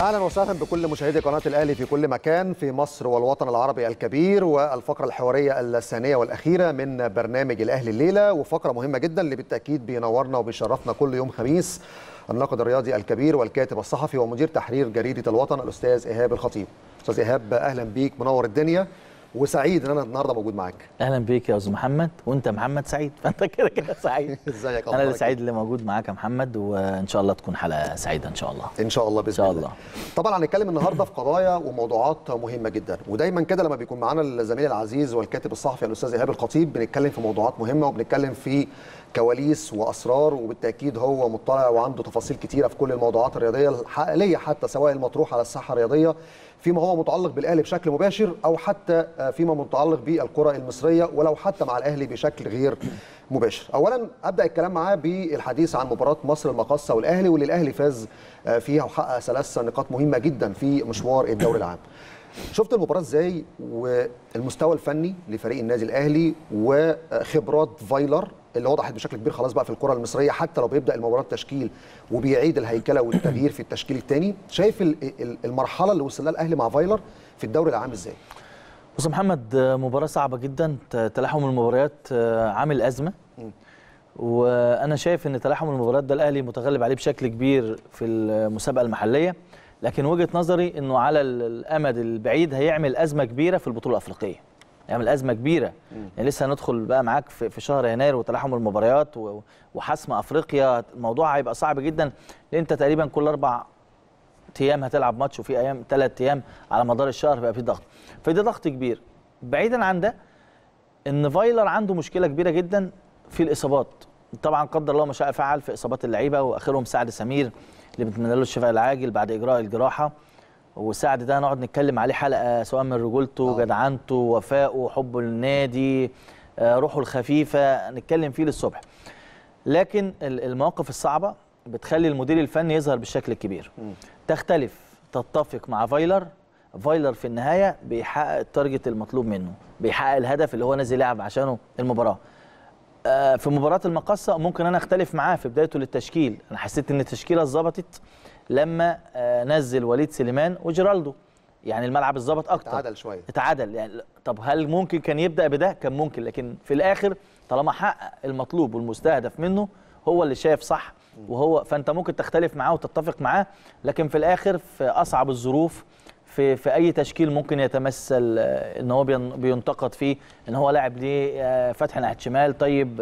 اهلا وسهلا بكل مشاهدي قناه الاهلي في كل مكان في مصر والوطن العربي الكبير والفقره الحواريه الثانيه والاخيره من برنامج الاهلي الليله وفقره مهمه جدا اللي بالتاكيد بينورنا وبيشرفنا كل يوم خميس الناقد الرياضي الكبير والكاتب الصحفي ومدير تحرير جريده الوطن الاستاذ ايهاب الخطيب استاذ ايهاب اهلا بيك منور الدنيا وسعيد ان انا النهارده موجود معاك اهلا بيك يا استاذ محمد وانت محمد سعيد فانت كده كده سعيد ازيك انا اللي إيه؟ سعيد اللي موجود معاك يا محمد وان شاء الله تكون حلقه سعيده ان شاء الله ان شاء الله باذن شاء الله طبعا هنتكلم النهارده في قضايا وموضوعات مهمه جدا ودايما كده لما بيكون معانا الزميل العزيز والكاتب الصحفي الاستاذ ايهاب الخطيب بنتكلم في موضوعات مهمه وبنتكلم في كواليس واسرار وبالتاكيد هو مطلع وعنده تفاصيل كتيره في كل الموضوعات الرياضيه الحقيقيه حتى سواء المطروح على الساحه الرياضيه فيما هو متعلق بالاهلي بشكل مباشر او حتى آه، فيما متعلق بالكره المصريه ولو حتى مع الاهلي بشكل غير مباشر. اولا ابدا الكلام معاه بالحديث عن مباراه مصر المقاصه والاهلي واللي الاهلي فاز آه، فيها وحقق ثلاث نقاط مهمه جدا في مشوار الدوري العام. شفت المباراه ازاي والمستوى الفني لفريق النادي الاهلي وخبرات فايلر اللي وضحت بشكل كبير خلاص بقى في الكره المصريه حتى لو بيبدا المباراه تشكيل وبيعيد الهيكله والتغيير في التشكيل الثاني شايف المرحله اللي وصل لها الاهلي مع فايلر في الدوري العام ازاي بص محمد مباراه صعبه جدا تلاحم المباريات آه، عامل ازمه وانا شايف ان تلاحم المباريات ده الاهلي متغلب عليه بشكل كبير في المسابقه المحليه لكن وجهه نظري انه على الامد البعيد هيعمل ازمه كبيره في البطوله الافريقيه يعمل ازمه كبيره يعني لسه هندخل بقى معاك في, في شهر يناير وتلاحم المباريات وحسم افريقيا الموضوع هيبقى صعب جدا لان انت تقريبا كل اربع ايام هتلعب ماتش وفي ايام ثلاث ايام على مدار الشهر بقى في ضغط فده ضغط كبير بعيدا عن ده ان فايلر عنده مشكله كبيره جدا في الاصابات طبعا قدر الله ما شاء فعل في اصابات اللعيبه واخرهم سعد سمير اللي بنتمنى له الشفاء العاجل بعد اجراء الجراحه وسعد ده هنقعد نتكلم عليه حلقه سواء من رجولته آه. جدعنته وفائه حبه للنادي آه، روحه الخفيفه نتكلم فيه للصبح لكن المواقف الصعبه بتخلي المدير الفني يظهر بالشكل الكبير م. تختلف تتفق مع فايلر فايلر في النهايه بيحقق التارجت المطلوب منه بيحقق الهدف اللي هو نازل يلعب عشانه المباراه آه، في مباراه المقصه ممكن انا اختلف معاه في بدايته للتشكيل انا حسيت ان التشكيله اتظبطت لما آه، نزل وليد سليمان وجيرالدو يعني الملعب اتظبط اكتر اتعدل شويه اتعدل يعني طب هل ممكن كان يبدا بده كان ممكن لكن في الاخر طالما حقق المطلوب والمستهدف منه هو اللي شايف صح وهو فانت ممكن تختلف معاه وتتفق معاه لكن في الاخر في اصعب الظروف في في اي تشكيل ممكن يتمثل آه، ان هو بينتقد فيه ان هو لاعب ليه آه، فتح ناحيه شمال طيب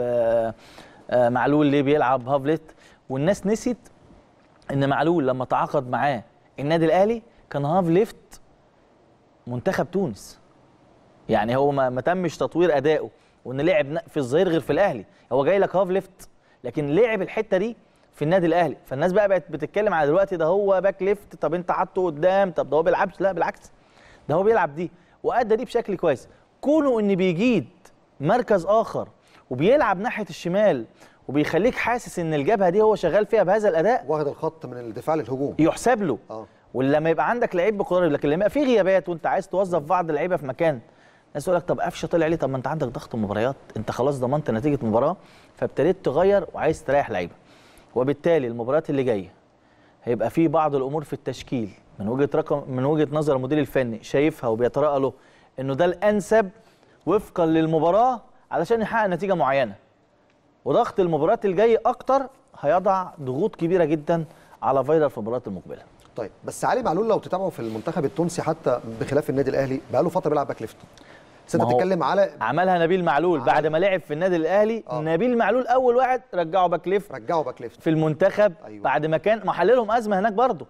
معلول ليه بيلعب هافلت والناس نسيت ان معلول لما تعاقد معاه النادي الاهلي كان هاف ليفت منتخب تونس يعني هو ما, تمش تطوير ادائه وان لعب في الظهير غير في الاهلي هو جاي لك هاف ليفت لكن لعب الحته دي في النادي الاهلي فالناس بقى بقت بتتكلم على دلوقتي ده هو باك ليفت طب انت حاطه قدام طب ده هو بيلعبش لا بالعكس ده هو بيلعب دي وادى دي بشكل كويس كونه ان بيجيد مركز اخر وبيلعب ناحيه الشمال وبيخليك حاسس ان الجبهه دي هو شغال فيها بهذا الاداء واخد الخط من الدفاع للهجوم يحسب له اه ولما يبقى عندك لعيب بقدر لكن لما يبقى في غيابات وانت عايز توظف بعض اللعيبه في مكان الناس تقول لك طب قفشه طلع ليه طب ما انت عندك ضغط مباريات انت خلاص ضمنت نتيجه مباراه فابتديت تغير وعايز تريح لعيبه وبالتالي المباريات اللي جايه هيبقى في بعض الامور في التشكيل من وجهه رقم من وجهه نظر المدير الفني شايفها وبيتراءى له انه ده الانسب وفقا للمباراه علشان يحقق نتيجه معينه وضغط المباريات الجاي اكتر هيضع ضغوط كبيره جدا على فايلر في المباريات المقبله طيب بس علي معلول لو تتابعه في المنتخب التونسي حتى بخلاف النادي الاهلي بقى له فتره بيلعب باك ليفت بس انت بتتكلم على عملها نبيل معلول بعد ما لعب في النادي الاهلي آه. نبيل معلول اول واحد رجعه باك ليفت رجعه باك ليفت في المنتخب أيوة. بعد ما كان محللهم ازمه هناك برضه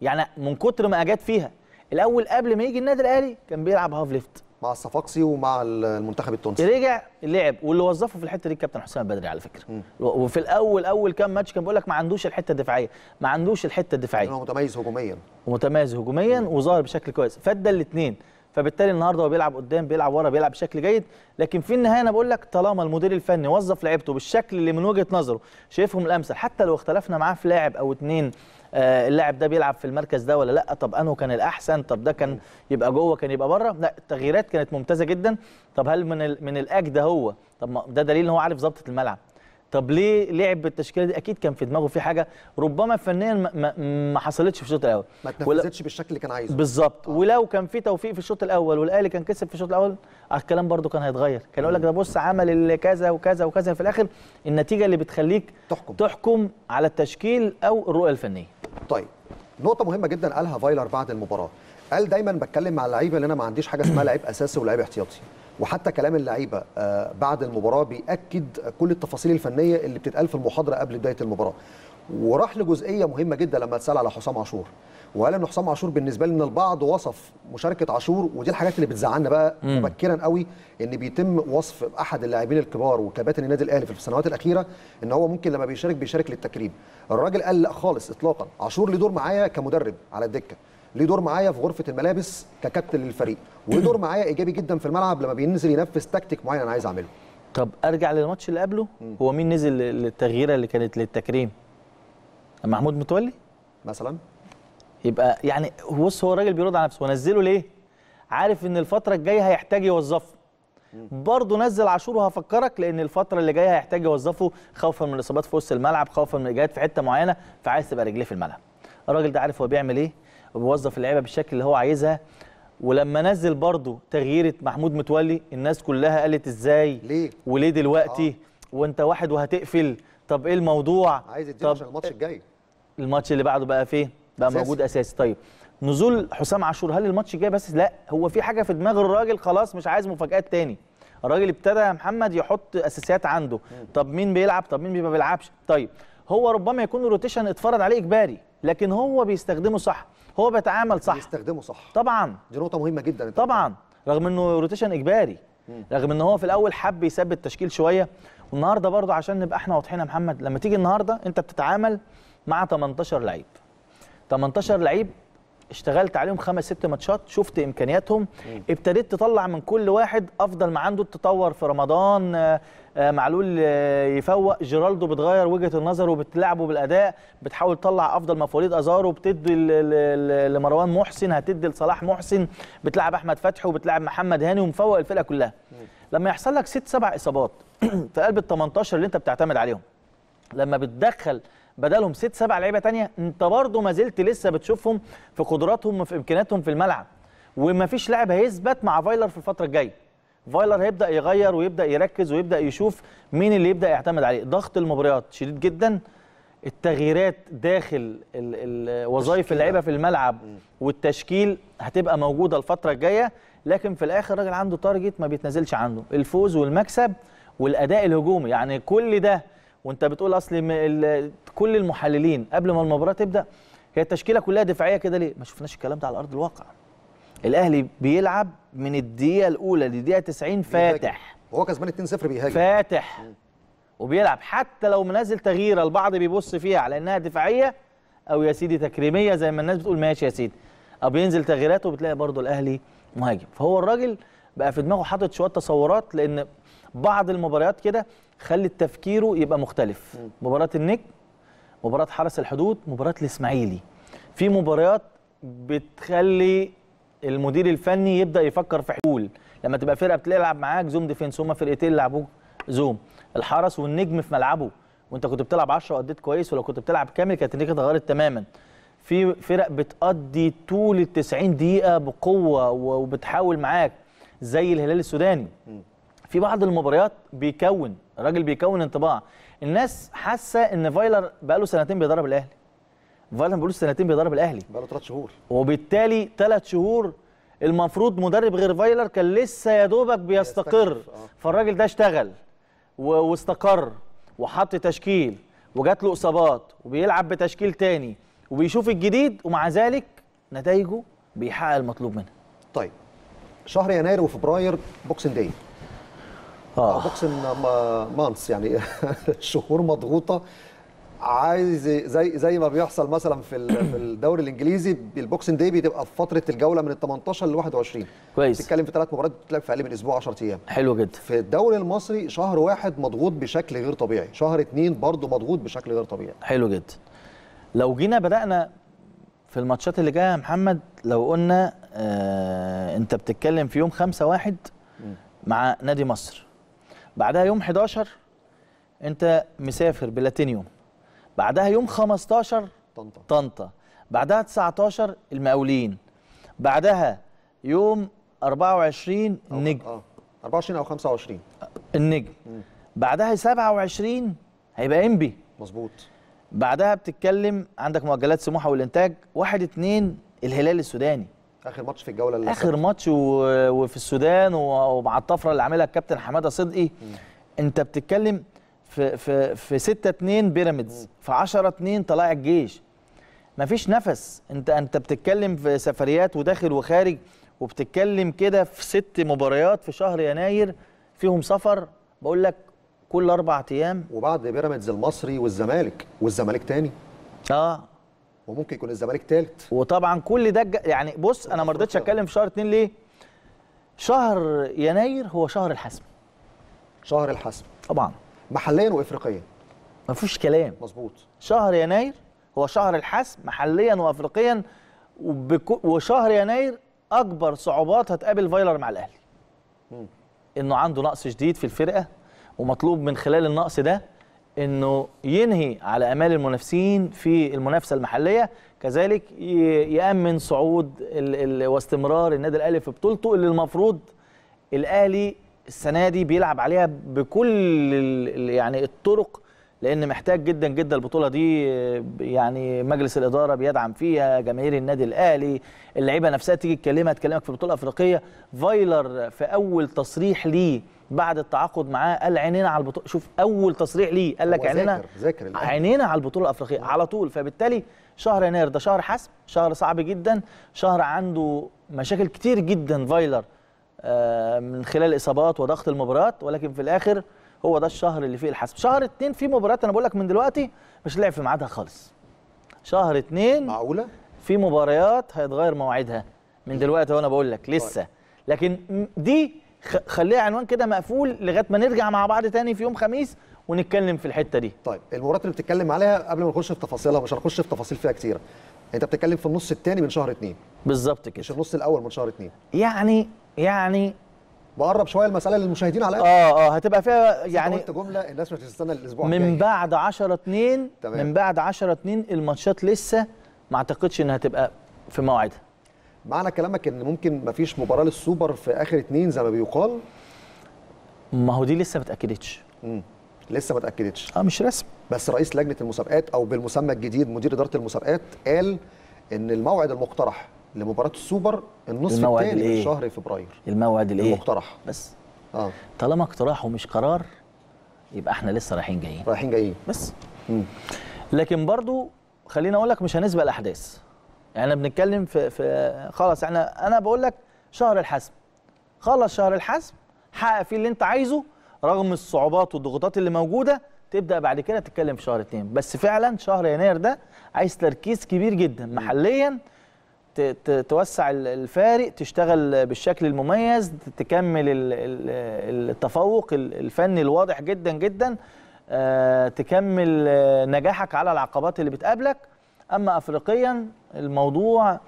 يعني من كتر ما اجت فيها الاول قبل ما يجي النادي الاهلي كان بيلعب هاف ليفت مع الصفاقسي ومع المنتخب التونسي رجع لعب واللي وظفه في الحته دي الكابتن حسام بدري على فكره م. وفي الاول اول كام ماتش كان بيقول لك ما عندوش الحته الدفاعيه ما عندوش الحته الدفاعيه هو متميز هجوميا ومتميز هجوميا وظاهر بشكل كويس فادى الاثنين فبالتالي النهارده هو بيلعب قدام بيلعب ورا بيلعب بشكل جيد لكن في النهايه انا بقول لك طالما المدير الفني وظف لعيبته بالشكل اللي من وجهه نظره شايفهم الامثل حتى لو اختلفنا معاه في لاعب او اثنين آه، اللاعب ده بيلعب في المركز ده ولا لا طب انه كان الاحسن طب ده كان يبقى جوه كان يبقى بره لا التغييرات كانت ممتازه جدا طب هل من من الاك ده هو طب ده دليل ان هو عارف ظبطه الملعب طب ليه لعب بالتشكيله دي اكيد كان في دماغه في حاجه ربما فنيا ما, ما حصلتش في الشوط الاول ما اتنفذتش بالشكل اللي كان عايزه بالظبط آه. ولو كان في توفيق في الشوط الاول والاهلي كان كسب في الشوط الاول الكلام برده كان هيتغير كان يقول لك ده بص عمل كذا وكذا وكذا في الاخر النتيجه اللي بتخليك تحكم تحكم على التشكيل او الرؤيه الفنيه طيب نقطه مهمه جدا قالها فايلر بعد المباراه قال دايما بتكلم مع اللعيبه ان انا ما عنديش حاجه اسمها لعيب اساسي ولعيب احتياطي وحتى كلام اللعيبه آه، بعد المباراه بياكد كل التفاصيل الفنيه اللي بتتقال في المحاضره قبل بدايه المباراه وراح لجزئيه مهمه جدا لما اتسال على حسام عاشور وقال ان حسام عاشور بالنسبه لي ان البعض وصف مشاركه عاشور ودي الحاجات اللي بتزعلنا بقى مبكرا قوي ان بيتم وصف احد اللاعبين الكبار وكباتن النادي الاهلي في السنوات الاخيره ان هو ممكن لما بيشارك بيشارك للتكريم الراجل قال لا خالص اطلاقا عاشور ليه دور معايا كمدرب على الدكه ليه دور معايا في غرفه الملابس ككابتن للفريق وليه دور معايا ايجابي جدا في الملعب لما بينزل ينفذ تكتيك معين انا عايز اعمله طب ارجع للماتش اللي قبله هو مين نزل للتغييره اللي كانت للتكريم محمود متولي مثلا يبقى يعني بص هو الراجل بيرد على نفسه ونزله ليه عارف ان الفتره الجايه هيحتاج يوظفه برضه نزل عاشور وهفكرك لان الفتره اللي جايه هيحتاج يوظفه خوفا من الاصابات في وسط الملعب خوفا من الاجهاد في حته معينه فعايز تبقى رجليه في الملعب الراجل ده عارف هو بيعمل ايه وبيوظف اللعيبه بالشكل اللي هو عايزها ولما نزل برضه تغييره محمود متولي الناس كلها قالت ازاي ليه وليه دلوقتي آه. وانت واحد وهتقفل طب ايه الموضوع عايز يديله عشان الماتش إيه؟ الجاي الماتش اللي بعده بقى فين بقى أساسي. موجود اساسي طيب نزول حسام عاشور هل الماتش الجاي بس لا هو في حاجه في دماغ الراجل خلاص مش عايز مفاجآت تاني الراجل ابتدى يا محمد يحط اساسيات عنده مم. طب مين بيلعب طب مين ما بيلعبش طيب هو ربما يكون الروتيشن اتفرض عليه اجباري لكن هو بيستخدمه صح هو بيتعامل صح بيستخدمه صح طبعا دي نقطه مهمه جدا طبعا رغم انه روتيشن اجباري رغم ان هو في الاول حب يثبت تشكيل شويه والنهارده برضه عشان نبقى احنا واضحين يا محمد لما تيجي النهارده انت بتتعامل مع 18 لعيب 18 لعيب اشتغلت عليهم خمس ست ماتشات شفت امكانياتهم ابتديت تطلع من كل واحد افضل ما عنده التطور في رمضان آه، معلول آه، يفوق جيرالدو بتغير وجهه النظر وبتلعبه بالاداء بتحاول تطلع افضل ما فوليد وليد ازار وبتدي لمروان محسن هتدي لصلاح محسن بتلعب احمد فتحي وبتلعب محمد هاني ومفوق الفرقه كلها لما يحصل لك ست سبع اصابات في قلب ال 18 اللي انت بتعتمد عليهم لما بتدخل بدلهم ست سبع لعيبه تانية انت برضه ما زلت لسه بتشوفهم في قدراتهم وفي امكانياتهم في الملعب ومفيش لاعب هيثبت مع فايلر في الفتره الجايه فايلر هيبدا يغير ويبدا يركز ويبدا يشوف مين اللي يبدا يعتمد عليه ضغط المباريات شديد جدا التغييرات داخل وظائف اللعيبه في الملعب والتشكيل هتبقى موجوده الفتره الجايه لكن في الاخر الراجل عنده تارجت ما بيتنازلش عنه الفوز والمكسب والاداء الهجومي يعني كل ده وانت بتقول اصل كل المحللين قبل ما المباراه تبدا هي التشكيله كلها دفاعيه كده ليه ما شفناش الكلام ده على ارض الواقع الاهلي بيلعب من الدقيقه الاولى للدقيقه 90 فاتح وهو كسبان 2-0 بيهاجم فاتح وبيلعب حتى لو منزل تغيير البعض بيبص فيها على انها دفاعيه او يا سيدي تكريميه زي ما الناس بتقول ماشي يا سيدي او بينزل تغييرات وبتلاقي برضه الاهلي مهاجم فهو الراجل بقى في دماغه حاطط شويه تصورات لان بعض المباريات كده خلت تفكيره يبقى مختلف مباراه النجم مباراه حرس الحدود مباراه الاسماعيلي في مباريات بتخلي المدير الفني يبدا يفكر في حلول لما تبقى فرقه بتلعب معاك زوم ديفينس هما فرقتين لعبوك زوم الحرس والنجم في ملعبه وانت كنت بتلعب 10 واديت كويس ولو كنت بتلعب كامل كانت النتيجه اتغيرت تماما في فرق بتقضي طول ال 90 دقيقه بقوه وبتحاول معاك زي الهلال السوداني في بعض المباريات بيكون الراجل بيكون انطباع الناس حاسه ان فايلر بقاله سنتين بيدرب الاهلي فايلهام بيقول سنتين بيدرب الاهلي بقى له ثلاث شهور وبالتالي ثلاث شهور المفروض مدرب غير فايلر كان لسه يا دوبك بيستقر آه. فالراجل ده اشتغل واستقر وحط تشكيل وجات له اصابات وبيلعب بتشكيل تاني وبيشوف الجديد ومع ذلك نتائجه بيحقق المطلوب منها. طيب شهر يناير وفبراير بوكسنج داي. اه بوكسنج مانس يعني شهور مضغوطه عايز زي زي ما بيحصل مثلا في الدوري الانجليزي البوكسنج دي بتبقى في فتره الجوله من ال 18 ل 21 كويس بتتكلم في ثلاث مباريات بتتلعب في اقل من اسبوع 10 ايام حلو جدا في الدوري المصري شهر واحد مضغوط بشكل غير طبيعي شهر اثنين برضه مضغوط بشكل غير طبيعي حلو جدا لو جينا بدانا في الماتشات اللي جايه يا محمد لو قلنا آه انت بتتكلم في يوم 5 1 مع نادي مصر بعدها يوم 11 انت مسافر بلاتينيوم بعدها يوم 15 طنطا طنطا بعدها 19 المقاولين بعدها يوم 24 النجم اه 24 او 25 النجم بعدها 27 هيبقى انبي مظبوط بعدها بتتكلم عندك مؤجلات سموحه والانتاج 1 2 الهلال السوداني اخر ماتش في الجوله اللي اخر ماتش و... وفي السودان و... ومع الطفره اللي عاملها الكابتن حماده صدقي انت بتتكلم في في في 6 2 بيراميدز في 10 2 طلائع الجيش مفيش نفس انت انت بتتكلم في سفريات وداخل وخارج وبتتكلم كده في ست مباريات في شهر يناير فيهم سفر بقول لك كل اربع ايام وبعد بيراميدز المصري والزمالك والزمالك تاني اه وممكن يكون الزمالك تالت وطبعا كل ده يعني بص انا ما رضيتش اتكلم في شهر اتنين ليه؟ شهر يناير هو شهر الحسم شهر الحسم طبعا محليا وافريقيا ما فيش كلام مظبوط شهر يناير هو شهر الحسم محليا وافريقيا وبكو... وشهر يناير اكبر صعوبات هتقابل فايلر مع الاهلي مم. انه عنده نقص شديد في الفرقه ومطلوب من خلال النقص ده انه ينهي على امال المنافسين في المنافسه المحليه كذلك يامن صعود ال... ال... واستمرار النادي الاهلي في بطولته اللي المفروض الاهلي السنه دي بيلعب عليها بكل يعني الطرق لان محتاج جدا جدا البطوله دي يعني مجلس الاداره بيدعم فيها جماهير النادي الاهلي اللعيبه نفسها تيجي تكلمها تكلمك في البطوله الافريقيه فايلر في اول تصريح ليه بعد التعاقد معاه قال عينينا على البطوله شوف اول تصريح ليه قال لك عينينا ذاكر عينينا على البطوله الافريقيه نعم. على طول فبالتالي شهر يناير ده شهر حسم شهر صعب جدا شهر عنده مشاكل كتير جدا فايلر آه، من خلال اصابات وضغط المباريات ولكن في الاخر هو ده الشهر اللي فيه الحسم شهر اتنين في مباريات انا بقول لك من دلوقتي مش لعب في ميعادها خالص شهر اتنين معقوله في مباريات هيتغير مواعيدها من دلوقتي وانا بقول لك لسه طيب. لكن دي خليها عنوان كده مقفول لغايه ما نرجع مع بعض تاني في يوم خميس ونتكلم في الحته دي طيب المباريات اللي بتتكلم عليها قبل ما نخش في تفاصيلها مش هنخش في تفاصيل فيها كتير يعني انت بتتكلم في النص الثاني من شهر اثنين بالظبط كده مش النص الاول من شهر اثنين يعني يعني بقرب شويه المساله للمشاهدين على اه اه هتبقى فيها يعني قلت جمله الناس مش هتستنى الاسبوع الجاي من بعد 10 2 تمام. من بعد 10 2 الماتشات لسه ما اعتقدش انها هتبقى في موعدها معنى كلامك ان ممكن ما فيش مباراه للسوبر في اخر اثنين زي ما بيقال ما هو دي لسه ما اتاكدتش لسه ما اتاكدتش اه مش رسمي بس رئيس لجنه المسابقات او بالمسمى الجديد مدير اداره المسابقات قال ان الموعد المقترح لمباراه السوبر النصف الثاني من شهر فبراير الموعد الايه المقترح بس اه طالما اقتراح ومش قرار يبقى احنا لسه رايحين جايين رايحين جايين بس مم. لكن برضو خليني اقول لك مش هنسبق الاحداث يعني احنا بنتكلم في, في خلاص احنا انا بقول لك شهر الحسم خلص شهر الحسم حقق فيه اللي انت عايزه رغم الصعوبات والضغوطات اللي موجوده تبدا بعد كده تتكلم في شهر اتنين بس فعلا شهر يناير ده عايز تركيز كبير جدا محليا توسع الفارق تشتغل بالشكل المميز تكمل التفوق الفني الواضح جدا جدا آه، تكمل نجاحك على العقبات اللي بتقابلك اما افريقيا الموضوع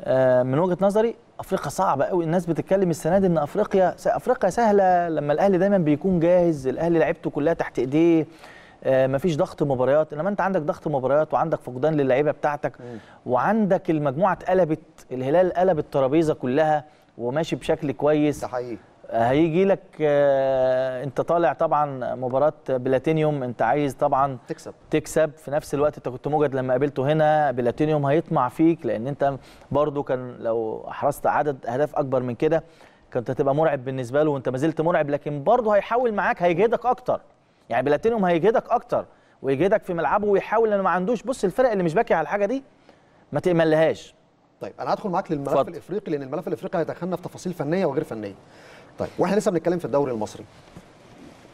آه، من وجهه نظري افريقيا صعبه قوي الناس بتتكلم السنه دي ان افريقيا افريقيا سهله لما الاهلي دايما بيكون جاهز الاهلي لعيبته كلها تحت ايديه آه، مفيش ضغط مباريات انما انت عندك ضغط مباريات وعندك فقدان للعيبه بتاعتك وعندك المجموعه اتقلبت الهلال قلب الترابيزه كلها وماشي بشكل كويس ده حقيقي هيجي لك آه، انت طالع طبعا مباراه بلاتينيوم انت عايز طبعا تكسب تكسب في نفس الوقت انت كنت موجد لما قابلته هنا بلاتينيوم هيطمع فيك لان انت برضو كان لو احرزت عدد اهداف اكبر من كده كنت هتبقى مرعب بالنسبه له وانت ما زلت مرعب لكن برضه هيحاول معاك هيجهدك اكتر يعني بلاتينيوم هيجهدك اكتر ويجهدك في ملعبه ويحاول لانه ما عندوش بص الفرق اللي مش باكي على الحاجه دي ما تقملهاش طيب انا هدخل معاك للملف فضل. الافريقي لان الملف الافريقي هيتخنى في تفاصيل فنيه وغير فنيه طيب واحنا لسه بنتكلم في الدوري المصري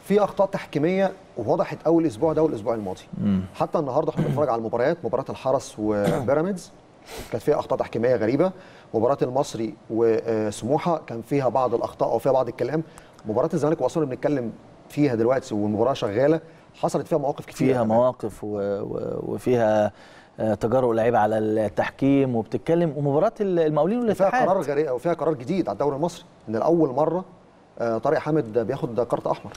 في اخطاء تحكيميه وضحت اول اسبوع ده والاسبوع الماضي مم. حتى النهارده احنا بنتفرج على المباريات مباراه الحرس وبيراميدز كانت فيها اخطاء تحكيميه غريبه مباراه المصري وسموحه آه، كان فيها بعض الاخطاء او فيها بعض الكلام مباراه الزمالك واسوان بنتكلم فيها دلوقتي والمباراه شغاله حصلت فيها مواقف كتير فيها مواقف و... و... وفيها آه، تجارؤ لعيبه على التحكيم وبتتكلم ومباراه المقاولين والاتحاد فيها قرار جريء او فيها قرار جديد على الدوري المصري ان لاول مره آه، طارق حامد بياخد كارت احمر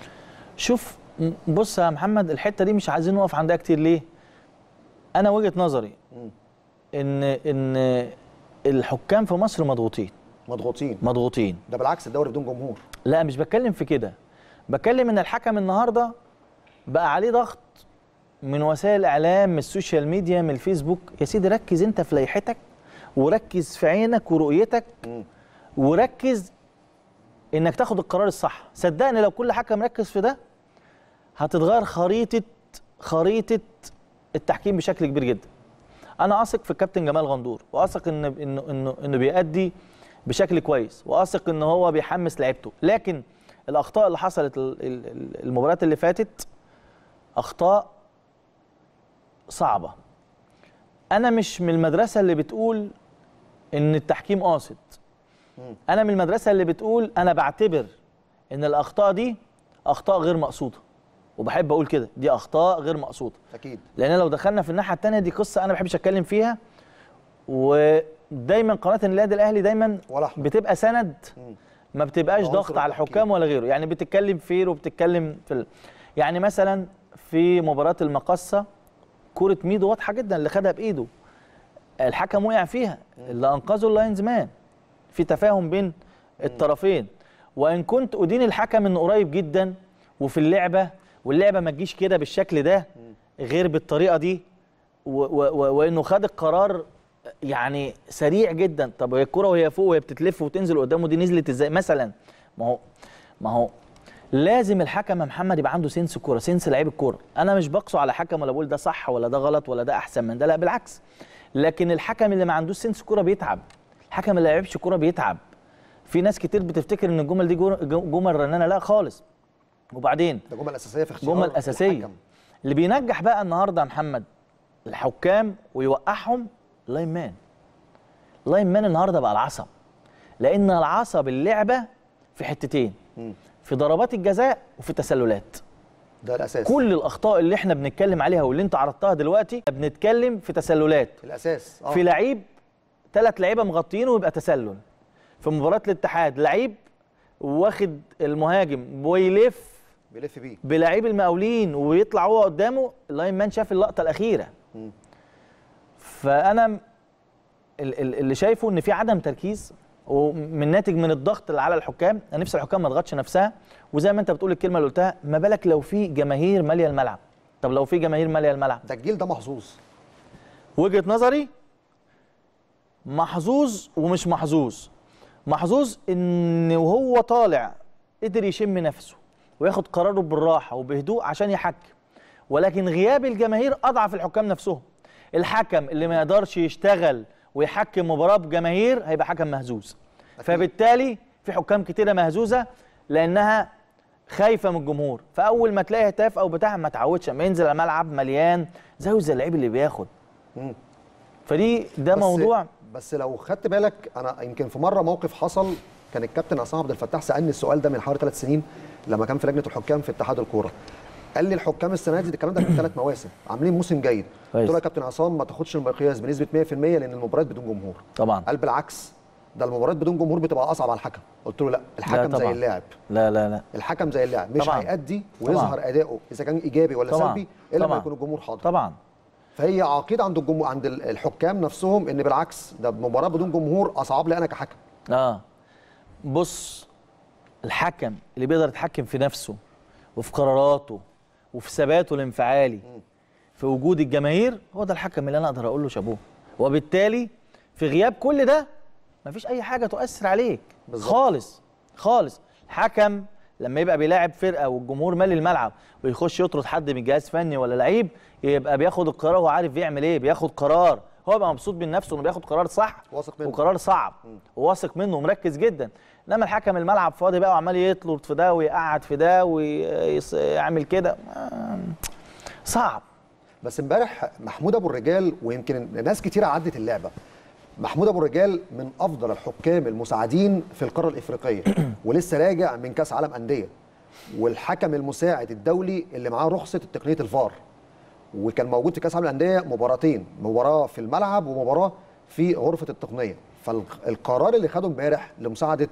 شوف بص يا محمد الحته دي مش عايزين نقف عندها كتير ليه انا وجهه نظري ان ان الحكام في مصر مضغوطين مضغوطين مضغوطين ده بالعكس الدوري بدون جمهور لا مش بتكلم في كده بتكلم ان الحكم النهارده بقى عليه ضغط من وسائل الاعلام من السوشيال ميديا من الفيسبوك يا سيدي ركز انت في لائحتك وركز في عينك ورؤيتك وركز انك تاخد القرار الصح صدقني لو كل حكم ركز في ده هتتغير خريطه خريطه التحكيم بشكل كبير جدا انا اثق في الكابتن جمال غندور واثق ان انه انه انه بيأدي بشكل كويس واثق ان هو بيحمس لعيبته لكن الاخطاء اللي حصلت المباريات اللي فاتت اخطاء صعبه انا مش من المدرسه اللي بتقول ان التحكيم قاصد انا من المدرسه اللي بتقول انا بعتبر ان الاخطاء دي اخطاء غير مقصوده وبحب اقول كده دي اخطاء غير مقصوده اكيد لان لو دخلنا في الناحيه التانية دي قصه انا ما بحبش اتكلم فيها ودايما قناه النادي الاهلي دايما ورحمة. بتبقى سند ما بتبقاش ضغط على الحكام ولا غيره يعني بتتكلم فير وبتتكلم في ال... يعني مثلا في مباراه المقصه كوره ميدو واضحه جدا اللي خدها بايده الحكم وقع فيها اللي انقذه اللاينز مان في تفاهم بين الطرفين وان كنت ادين الحكم انه قريب جدا وفي اللعبه واللعبه ما تجيش كده بالشكل ده غير بالطريقه دي وانه خد القرار يعني سريع جدا طب هي الكره وهي فوق وهي بتتلف وتنزل قدامه دي نزلت ازاي مثلا ما هو ما هو لازم الحكم محمد يبقى عنده سنس كوره سنس لعيب الكوره انا مش بقصو على حكم ولا بقول ده صح ولا ده غلط ولا ده احسن من ده لا بالعكس لكن الحكم اللي ما عندوش سنس كوره بيتعب الحكم اللي ما لعبش كوره بيتعب في ناس كتير بتفتكر ان الجمل دي جمل رنانه لا خالص وبعدين ده جمل اساسيه في اختيار جمل اساسيه الحكم. اللي بينجح بقى النهارده يا محمد الحكام ويوقعهم لاين مان لاين مان النهارده بقى العصب لان العصب اللعبه في حتتين م. في ضربات الجزاء وفي التسللات ده الاساس كل الاخطاء اللي احنا بنتكلم عليها واللي انت عرضتها دلوقتي بنتكلم في تسللات الاساس آه. في لعيب ثلاث لعيبه مغطيينه ويبقى تسلل في مباراه الاتحاد لعيب واخد المهاجم ويلف بيلف بيه بلعيب المقاولين ويطلع هو قدامه اللاين مان شاف اللقطه الاخيره م. فانا اللي شايفه ان في عدم تركيز ومن ناتج من الضغط اللي على الحكام انا نفسي الحكام ما تضغطش نفسها وزي ما انت بتقول الكلمه اللي قلتها ما بالك لو في جماهير ماليه الملعب طب لو في جماهير ماليه الملعب ده الجيل ده محظوظ وجهه نظري محظوظ ومش محظوظ محظوظ ان وهو طالع قدر يشم نفسه وياخد قراره بالراحه وبهدوء عشان يحكم ولكن غياب الجماهير اضعف الحكام نفسهم الحكم اللي ما يقدرش يشتغل ويحكم مباراه بجماهير هيبقى حكم مهزوز فبالتالي في حكام كتيره مهزوزه لانها خايفه من الجمهور فاول ما تلاقي هتاف او بتاع ما تعودش اما ينزل الملعب مليان زي زي اللعيب اللي بياخد فدي ده بس موضوع بس لو خدت بالك انا يمكن في مره موقف حصل كان الكابتن عصام عبد الفتاح سالني السؤال ده من حوالي ثلاث سنين لما كان في لجنه الحكام في اتحاد الكوره قال لي الحكام السنه دي الكلام ده من ثلاث مواسم عاملين موسم جيد قلت له يا كابتن عصام ما تاخدش المقياس بنسبه 100% لان المباريات بدون جمهور طبعا قال بالعكس ده المباريات بدون جمهور بتبقى اصعب على الحكم قلت له لا الحكم لا زي اللاعب لا لا لا الحكم زي اللاعب مش هيأدي ويظهر اداؤه اذا كان ايجابي ولا طبعًا. سلبي الا ما يكون الجمهور حاضر طبعا فهي عقيده عند الجمهور عند الحكام نفسهم ان بالعكس ده مباراه بدون جمهور اصعب لي انا كحكم اه بص الحكم اللي بيقدر يتحكم في نفسه وفي قراراته وفي ثباته الانفعالي في وجود الجماهير هو ده الحكم اللي انا اقدر اقول له شابوه وبالتالي في غياب كل ده مفيش اي حاجه تؤثر عليك بالزبط. خالص خالص حكم لما يبقى بيلاعب فرقه والجمهور مالي الملعب ويخش يطرد حد من جهاز فني ولا لعيب يبقى بياخد القرار هو عارف بيعمل ايه بياخد قرار هو بقى مبسوط من نفسه انه بياخد قرار صح واثق منه وقرار صعب وواثق منه ومركز جدا انما الحكم الملعب فاضي بقى وعمال يطلب في ده ويقعد في ده ويعمل كده صعب بس امبارح محمود ابو الرجال ويمكن ناس كتير عدت اللعبه محمود ابو الرجال من افضل الحكام المساعدين في القاره الافريقيه ولسه راجع من كاس عالم انديه والحكم المساعد الدولي اللي معاه رخصه تقنيه الفار وكان موجود في كاس عالم الانديه مباراتين مباراه في الملعب ومباراه في غرفه التقنيه فالقرار اللي خده امبارح لمساعده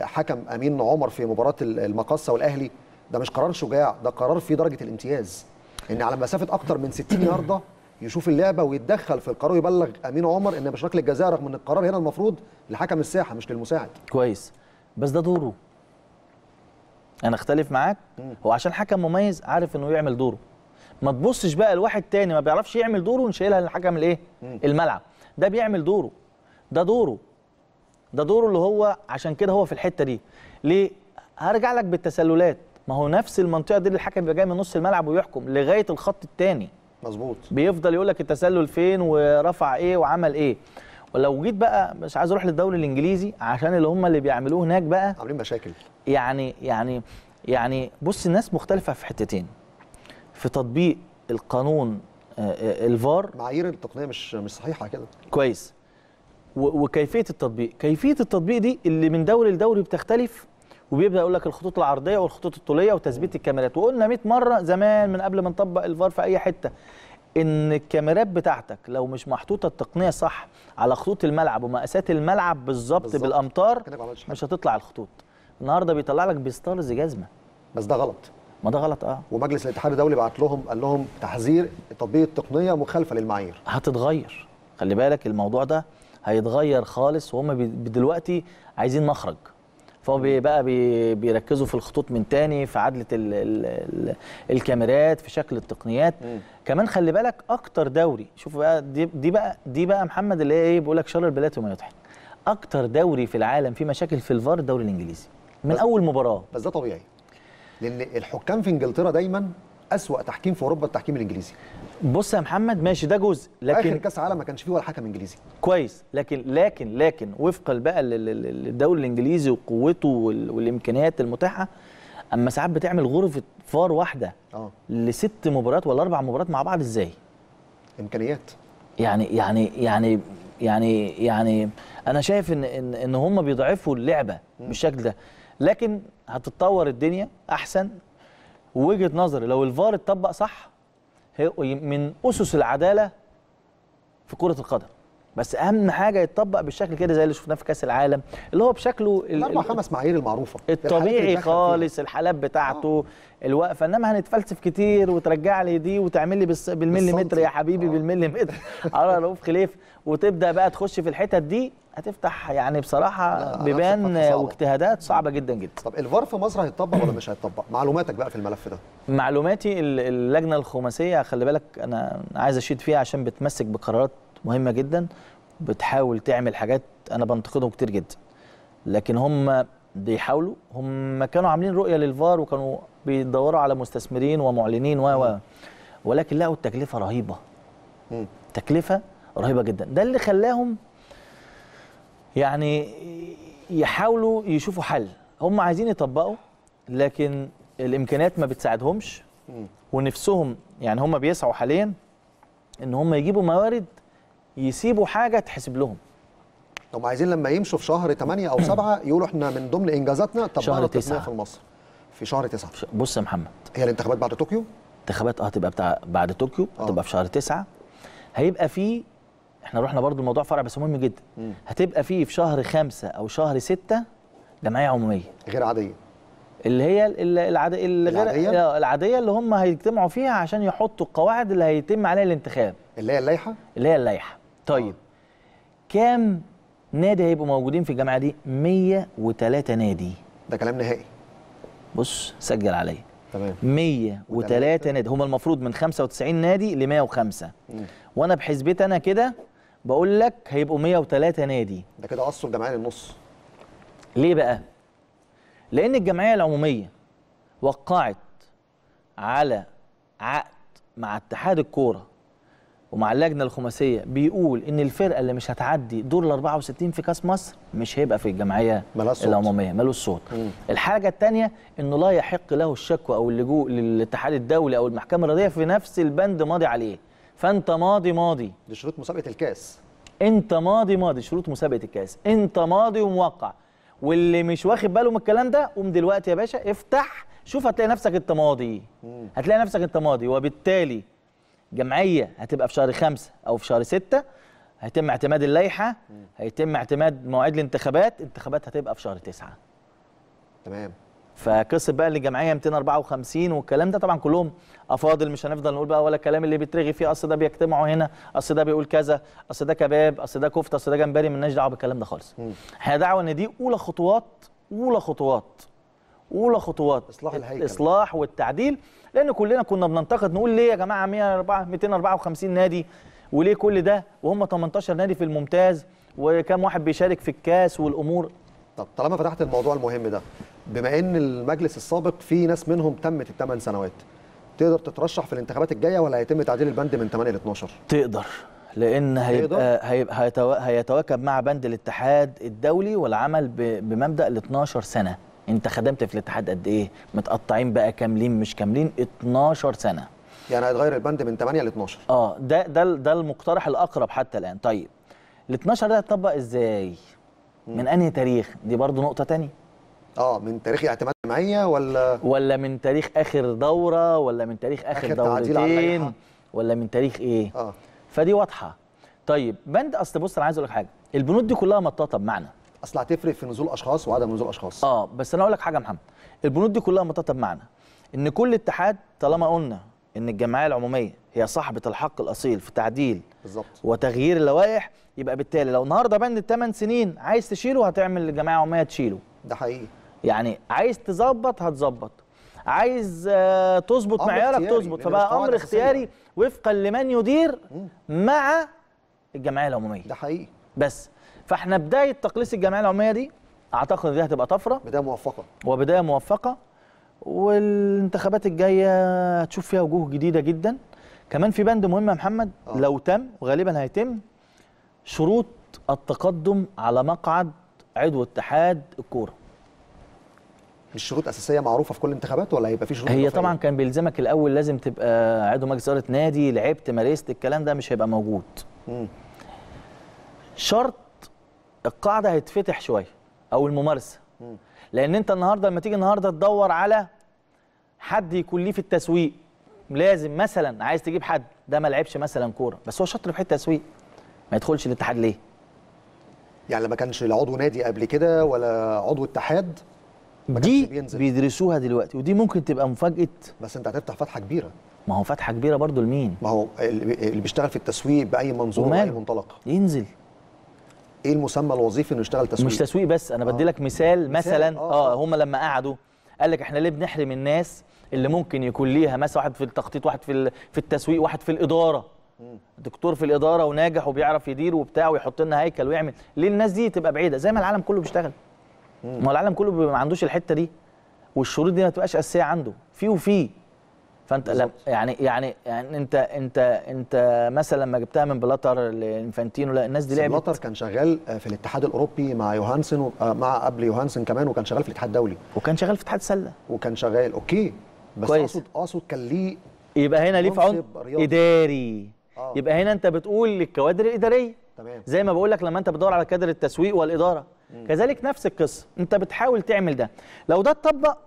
حكم امين عمر في مباراه المقصه والاهلي ده مش قرار شجاع ده قرار في درجه الامتياز ان على مسافه اكتر من 60 يارده يشوف اللعبه ويتدخل في القرار ويبلغ امين عمر ان مش ركله جزاء رغم ان القرار هنا المفروض لحكم الساحه مش للمساعد كويس بس ده دوره انا اختلف معاك هو عشان حكم مميز عارف انه يعمل دوره ما تبصش بقى لواحد تاني ما بيعرفش يعمل دوره ونشيلها للحكم الايه الملعب ده بيعمل دوره ده دوره ده دوره اللي هو عشان كده هو في الحته دي ليه هرجع لك بالتسللات ما هو نفس المنطقه دي اللي الحكم بيبقى جاي من نص الملعب ويحكم لغايه الخط الثاني مظبوط بيفضل يقول لك التسلل فين ورفع ايه وعمل ايه ولو جيت بقى مش عايز اروح للدوري الانجليزي عشان اللي هم اللي بيعملوه هناك بقى عاملين مشاكل يعني يعني يعني بص الناس مختلفه في حتتين في تطبيق القانون آه، آه، الفار معايير التقنيه مش مش صحيحه كده كويس وكيفيه التطبيق كيفيه التطبيق دي اللي من دوري لدوري بتختلف وبيبدا يقول لك الخطوط العرضيه والخطوط الطوليه وتثبيت الكاميرات وقلنا 100 مره زمان من قبل ما نطبق الفار في اي حته ان الكاميرات بتاعتك لو مش محطوطه التقنيه صح على خطوط الملعب ومقاسات الملعب بالظبط بالامتار مش هتطلع الخطوط النهارده بيطلع لك بيستارز جزمه بس ده غلط ما ده غلط اه ومجلس الاتحاد الدولي بعت لهم قال لهم تحذير تطبيق التقنيه مخالفه للمعايير هتتغير خلي بالك الموضوع ده هيتغير خالص وهم دلوقتي عايزين مخرج فهو بقى بيركزوا في الخطوط من تاني في عدله الـ الـ الـ الكاميرات في شكل التقنيات م. كمان خلي بالك اكتر دوري شوف بقى دي, دي بقى دي بقى محمد اللي هي ايه بيقول لك شر البلاد وما يضحك اكتر دوري في العالم فيه مشاكل في الفار الدوري الانجليزي من اول مباراه بس ده طبيعي لان الحكام في انجلترا دايما اسوا تحكيم في اوروبا التحكيم الانجليزي بص يا محمد ماشي ده جزء لكن اخر كاس عالم ما كانش فيه ولا حكم انجليزي كويس لكن لكن لكن وفقا بقى للدوري الانجليزي وقوته والامكانيات المتاحه اما ساعات بتعمل غرفه فار واحده اه لست مباريات ولا اربع مباريات مع بعض ازاي امكانيات يعني يعني يعني يعني يعني انا شايف ان ان, إن هم بيضعفوا اللعبه بالشكل ده لكن هتتطور الدنيا احسن وجهه نظري لو الفار اتطبق صح من اسس العداله في كره القدم بس اهم حاجه يتطبق بالشكل كده زي اللي شفناه في كاس العالم اللي هو بشكله الاربع خمس معايير المعروفه الطبيعي خالص الحالات بتاعته آه. الوقفه انما هنتفلسف كتير وترجع لي دي وتعمل لي بالمليمتر يا حبيبي آه. بالمليمتر على رؤوف خليف وتبدا بقى تخش في الحتت دي هتفتح يعني بصراحه بيبان واجتهادات صعبه جدا جدا طب الفار في مصر هيتطبق ولا مش هيتطبق معلوماتك بقى في الملف ده معلوماتي اللجنه الخماسيه خلي بالك انا عايز اشيد فيها عشان بتمسك بقرارات مهمه جدا بتحاول تعمل حاجات انا بنتقدهم كتير جدا لكن هم بيحاولوا هم كانوا عاملين رؤيه للفار وكانوا بيدوروا على مستثمرين ومعلنين و ولكن لقوا التكلفه رهيبه تكلفه رهيبه جدا ده اللي خلاهم يعني يحاولوا يشوفوا حل هم عايزين يطبقوا لكن الامكانيات ما بتساعدهمش ونفسهم يعني هم بيسعوا حاليا ان هم يجيبوا موارد يسيبوا حاجه تحسب لهم طب عايزين لما يمشوا في شهر 8 او 7 يقولوا احنا من ضمن انجازاتنا طبقنا التسميه في مصر في شهر 9 بص يا محمد هي الانتخابات بعد طوكيو انتخابات اه هتبقى بتاع بعد طوكيو هتبقى آه. في شهر 9 هيبقى في احنا رحنا برضو الموضوع فرع بس مهم جدا هتبقى فيه في شهر خمسة او شهر ستة جمعيه عموميه غير عاديه اللي هي العاد... العاديه آه، العاديه اللي هم هيجتمعوا فيها عشان يحطوا القواعد اللي هيتم عليها الانتخاب اللي هي اللائحه اللي هي اللائحه طيب آه. كام نادي هيبقوا موجودين في الجامعه دي 103 نادي ده كلام نهائي بص سجل عليا تمام 103 نادي هم المفروض من 95 نادي ل 105 وانا بحسبتي انا كده بقول لك هيبقوا 103 نادي ده كده قصوا الجمعيه للنص ليه بقى؟ لأن الجمعية العمومية وقعت على عقد مع اتحاد الكورة ومع اللجنة الخماسية بيقول إن الفرقة اللي مش هتعدي دور ال 64 في كأس مصر مش هيبقى في الجمعية ملاش العمومية ملوش صوت. الحاجة الثانية إنه لا يحق له الشكوى أو اللجوء للاتحاد الدولي أو المحكمة الرياضية في نفس البند ماضي عليه. فانت ماضي ماضي دي شروط مسابقه الكاس انت ماضي ماضي شروط مسابقه الكاس انت ماضي وموقع واللي مش واخد باله من الكلام ده قوم دلوقتي يا باشا افتح شوف هتلاقي نفسك انت ماضي هتلاقي نفسك انت ماضي وبالتالي جمعيه هتبقى في شهر خمسة او في شهر ستة هيتم اعتماد اللائحه هيتم اعتماد مواعيد الانتخابات الانتخابات هتبقى في شهر تسعة تمام فقصه بقى الجمعيه 254 والكلام ده طبعا كلهم افاضل مش هنفضل نقول بقى ولا الكلام اللي بيترغي فيه اصل ده بيجتمعوا هنا اصل ده بيقول كذا اصل ده كباب اصل ده كفته اصل ده جمبري مالناش دعوه بالكلام ده خالص احنا دعوه ان دي اولى خطوات اولى خطوات اولى خطوات اصلاح الهيكل الاصلاح والتعديل لان كلنا كنا بننتقد نقول ليه يا جماعه 254 نادي وليه كل ده وهم 18 نادي في الممتاز وكم واحد بيشارك في الكاس والامور طب طالما فتحت الموضوع المهم ده بما ان المجلس السابق في ناس منهم تمت الثمان سنوات تقدر تترشح في الانتخابات الجايه ولا هيتم تعديل البند من 8 ل 12 تقدر لان هيبقى هيبقى هيتواكب مع بند الاتحاد الدولي والعمل بمبدا ال 12 سنه انت خدمت في الاتحاد قد ايه متقطعين بقى كاملين مش كاملين 12 سنه يعني هيتغير البند من 8 ل 12 اه ده ده ده المقترح الاقرب حتى الان طيب ال 12 ده هيتطبق ازاي من انهي تاريخ دي برضو نقطه ثانيه اه من تاريخ الاعتماد الجمعيه ولا ولا من تاريخ اخر دوره ولا من تاريخ اخر, آخر دورتين آه. ولا من تاريخ ايه اه فدي واضحه طيب بند اصل بص انا عايز اقول لك حاجه البنود دي كلها مطاطه بمعنى اصل هتفرق في نزول اشخاص وعدم نزول اشخاص اه بس انا اقول لك حاجه يا محمد البنود دي كلها مطاطه بمعنى ان كل اتحاد طالما قلنا ان الجمعيه العموميه هي صاحبه الحق الاصيل في تعديل بالظبط وتغيير اللوائح يبقى بالتالي لو النهارده بند 8 سنين عايز تشيله هتعمل الجمعيه العموميه تشيله ده حقيقي يعني عايز تظبط هتظبط عايز آه، تظبط معيارك تظبط فبقى امر اختياري وفقا لمن يدير مع الجمعيه العموميه ده حقيقي بس فاحنا بدايه تقليص الجمعيه العموميه دي اعتقد ان دي هتبقى طفره بدايه موفقه وبدايه موفقه والانتخابات الجايه هتشوف فيها وجوه جديده جدا كمان في بند مهم يا محمد أوه. لو تم وغالبا هيتم شروط التقدم على مقعد عضو اتحاد الكوره مش شروط اساسيه معروفه في كل الانتخابات ولا هيبقى في شروط هي طبعا كان بيلزمك الاول لازم تبقى عضو مجلس اداره نادي لعبت مارست الكلام ده مش هيبقى موجود شرط القاعده هيتفتح شويه او الممارسه لان انت النهارده لما تيجي النهارده تدور على حد يكون ليه في التسويق لازم مثلا عايز تجيب حد ده ما لعبش مثلا كوره بس هو شاطر في حته تسويق ما يدخلش الاتحاد ليه يعني ما كانش العضو نادي قبل كده ولا عضو اتحاد دي بينزل. بيدرسوها دلوقتي ودي ممكن تبقى مفاجاه بس انت هتفتح فتحه كبيره ما هو فتحه كبيره برضو لمين ما هو اللي بيشتغل في التسويق باي منظور باي منطلق ينزل ايه المسمى الوظيفي انه يشتغل تسويق مش تسويق بس انا آه. بدي لك مثال مثلا اه, آه هم لما قعدوا قال لك احنا ليه بنحرم الناس اللي ممكن يكون ليها مثلا واحد في التخطيط واحد في في التسويق واحد في الاداره دكتور في الاداره وناجح وبيعرف يدير وبتاع ويحط لنا هيكل ويعمل ليه الناس دي تبقى بعيده زي ما العالم كله بيشتغل ما العالم كله ما عندوش الحته دي والشروط دي ما تبقاش اساسيه عنده في وفي فانت يعني, يعني يعني انت انت انت مثلا لما جبتها من بلاتر لانفانتينو لا الناس دي لعبت بلاتر كان شغال آه، في الاتحاد الاوروبي مع يوهانسن آه، مع قبل يوهانسن كمان وكان شغال في الاتحاد الدولي وكان شغال في اتحاد السله وكان شغال اوكي بس اقصد اقصد كان ليه يبقى هنا ليه في عمق اداري آه. يبقى هنا انت بتقول للكوادر الاداريه تمام زي ما بقول لك لما انت بتدور على كادر التسويق والاداره كذلك نفس القصه انت بتحاول تعمل ده لو ده اتطبق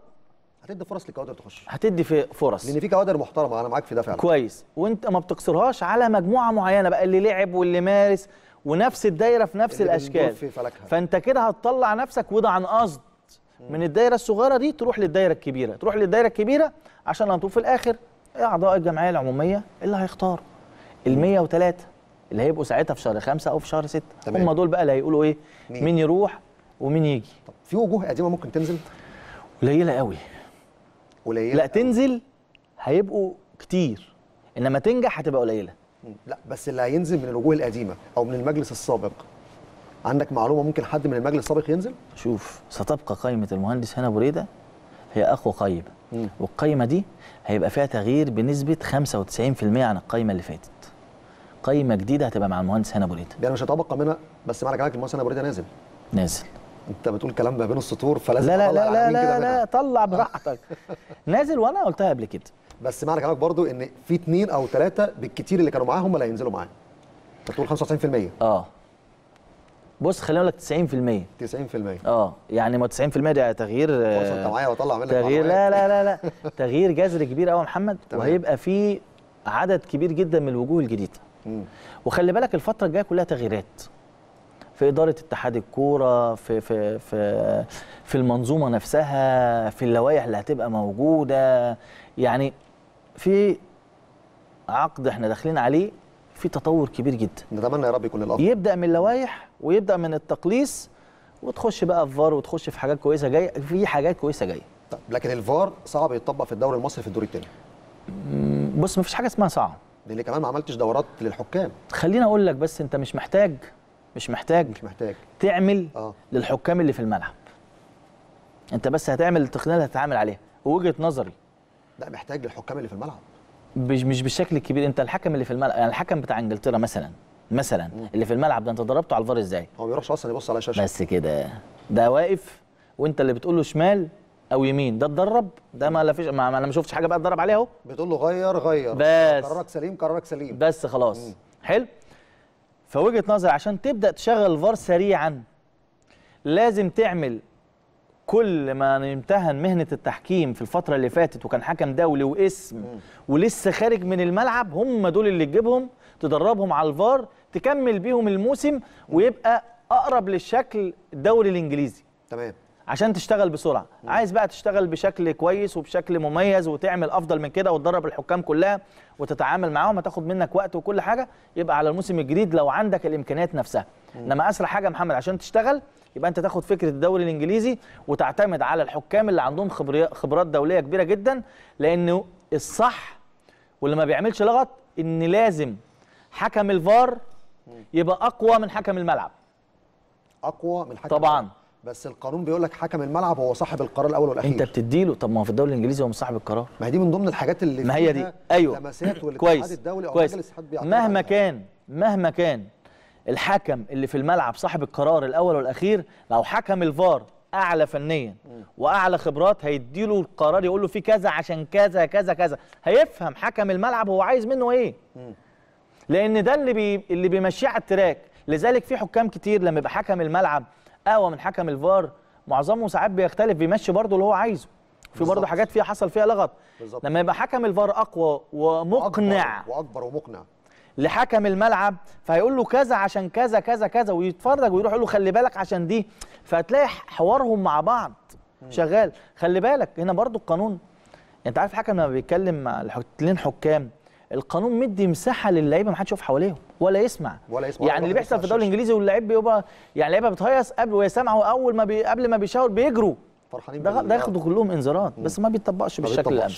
هتدي فرص لكوادر تخش هتدي في فرص لان في كوادر محترمه انا معاك في ده فعلا كويس وانت ما بتقصرهاش على مجموعه معينه بقى اللي لعب واللي مارس ونفس الدايره في نفس الاشكال في فلكها. فانت كده هتطلع نفسك وده عن قصد من الدايره الصغيره دي تروح للدايره الكبيره تروح للدايره الكبيره عشان تقول في الاخر اعضاء الجمعيه العموميه اللي هيختاروا ال 103 اللي هيبقوا ساعتها في شهر خمسة أو في شهر ستة هم دول بقى اللي هيقولوا إيه مين, مين يروح ومين يجي طب في وجوه قديمة ممكن تنزل قليلة قوي قليلة لا تنزل هيبقوا كتير إنما تنجح هتبقى قليلة لا بس اللي هينزل من الوجوه القديمة أو من المجلس السابق عندك معلومة ممكن حد من المجلس السابق ينزل؟ شوف ستبقى قائمة المهندس هنا بريدة هي أقوى قائمة والقائمة دي هيبقى فيها تغيير بنسبة 95% عن القائمة اللي فاتت قايمه جديده هتبقى مع المهندس هنا ابو يعني مش هتبقى منها بس معنى كلامك المهندس هنا ابو نازل نازل انت بتقول كلام ما بين السطور فلازم لا لا لا لا لا, لا طلع براحتك نازل وانا قلتها قبل كده بس معنى كلامك برضو ان في اثنين او ثلاثه بالكثير اللي كانوا معاه هم اللي هينزلوا معاه انت بتقول 95% اه بص خلينا اقول لك 90% 90% اه يعني ما 90% ده تغيير انت معايا واطلع منك تغيير لا لا لا لا تغيير جذري كبير قوي يا محمد وهيبقى في عدد كبير جدا من الوجوه الجديده وخلي بالك الفتره الجايه كلها تغييرات في اداره اتحاد الكوره في في في في المنظومه نفسها في اللوائح اللي هتبقى موجوده يعني في عقد احنا داخلين عليه في تطور كبير جدا نتمنى يا رب يكون الافضل يبدا من اللوائح ويبدا من التقليص وتخش بقى في فار وتخش في حاجات كويسه جايه في حاجات كويسه جايه طيب لكن الفار صعب يتطبق في الدوري المصري في الدور الثاني بص مفيش حاجه اسمها صعب لان كمان ما عملتش دورات للحكام خليني اقول لك بس انت مش محتاج مش محتاج مش محتاج تعمل آه. للحكام اللي في الملعب انت بس هتعمل التقنيه اللي هتتعامل عليها وجهه نظري لا محتاج للحكام اللي في الملعب مش مش بالشكل الكبير انت الحكم اللي في الملعب يعني الحكم بتاع انجلترا مثلا مثلا مم. اللي في الملعب ده انت ضربته على الفار ازاي هو ما بيروحش اصلا يبص على شاشه بس كده ده واقف وانت اللي بتقول له شمال او يمين ده اتدرب ده ما فيش ما انا ما شفتش حاجه بقى اتدرب عليها اهو بتقول له غير غير بس قرارك سليم قرارك سليم بس خلاص حلو فوجهه نظر عشان تبدا تشغل الفار سريعا لازم تعمل كل ما امتهن مهنه التحكيم في الفتره اللي فاتت وكان حكم دولي واسم مم. ولسه خارج من الملعب هم دول اللي تجيبهم تدربهم على الفار تكمل بيهم الموسم ويبقى اقرب للشكل الدوري الانجليزي تمام عشان تشتغل بسرعه عايز بقى تشتغل بشكل كويس وبشكل مميز وتعمل افضل من كده وتدرب الحكام كلها وتتعامل معاهم هتاخد منك وقت وكل حاجه يبقى على الموسم الجديد لو عندك الامكانيات نفسها انما اسرع حاجه محمد عشان تشتغل يبقى انت تاخد فكره الدوري الانجليزي وتعتمد على الحكام اللي عندهم خبرات دوليه كبيره جدا لانه الصح واللي ما بيعملش لغط ان لازم حكم الفار يبقى اقوى من حكم الملعب اقوى من حكم طبعا بس القانون بيقول لك حكم الملعب هو صاحب القرار الاول والاخير انت بتديله طب ما هو في الدوري الانجليزي هو مش صاحب القرار ما هي دي من ضمن الحاجات اللي ما هي دي ايوه لمسات والاتحاد الدولي كويس مهما كان مهما كان الحكم اللي في الملعب صاحب القرار الاول والاخير لو حكم الفار اعلى فنيا واعلى خبرات هيديله القرار يقول له في كذا عشان كذا كذا كذا هيفهم حكم الملعب هو عايز منه ايه لان ده اللي بي... اللي بيمشيه على التراك لذلك في حكام كتير لما يبقى حكم الملعب اقوى من حكم الفار معظمه ساعات بيختلف بيمشي برضه اللي هو عايزه في برضه حاجات فيها حصل فيها لغط بالزبط. لما يبقى حكم الفار اقوى ومقنع واكبر, وأكبر ومقنع لحكم الملعب فهيقول له كذا عشان كذا كذا كذا ويتفرج ويروح يقول له خلي بالك عشان دي فهتلاقي حوارهم مع بعض مم. شغال خلي بالك هنا برضه القانون انت عارف حكم لما بيتكلم مع الاثنين حكام القانون مدي مساحه للعيبه ما حدش يشوف حواليهم ولا يسمع ولا يسمع يعني اللي بيحصل في الدوري الانجليزي واللعيب بيبقى يعني لعيبه بتهيص قبل وهي سامعه اول ما بي... قبل ما بيشاور بيجروا فرحانين ده ده ياخدوا كلهم انذارات بس ما بيطبقش بالشكل اللي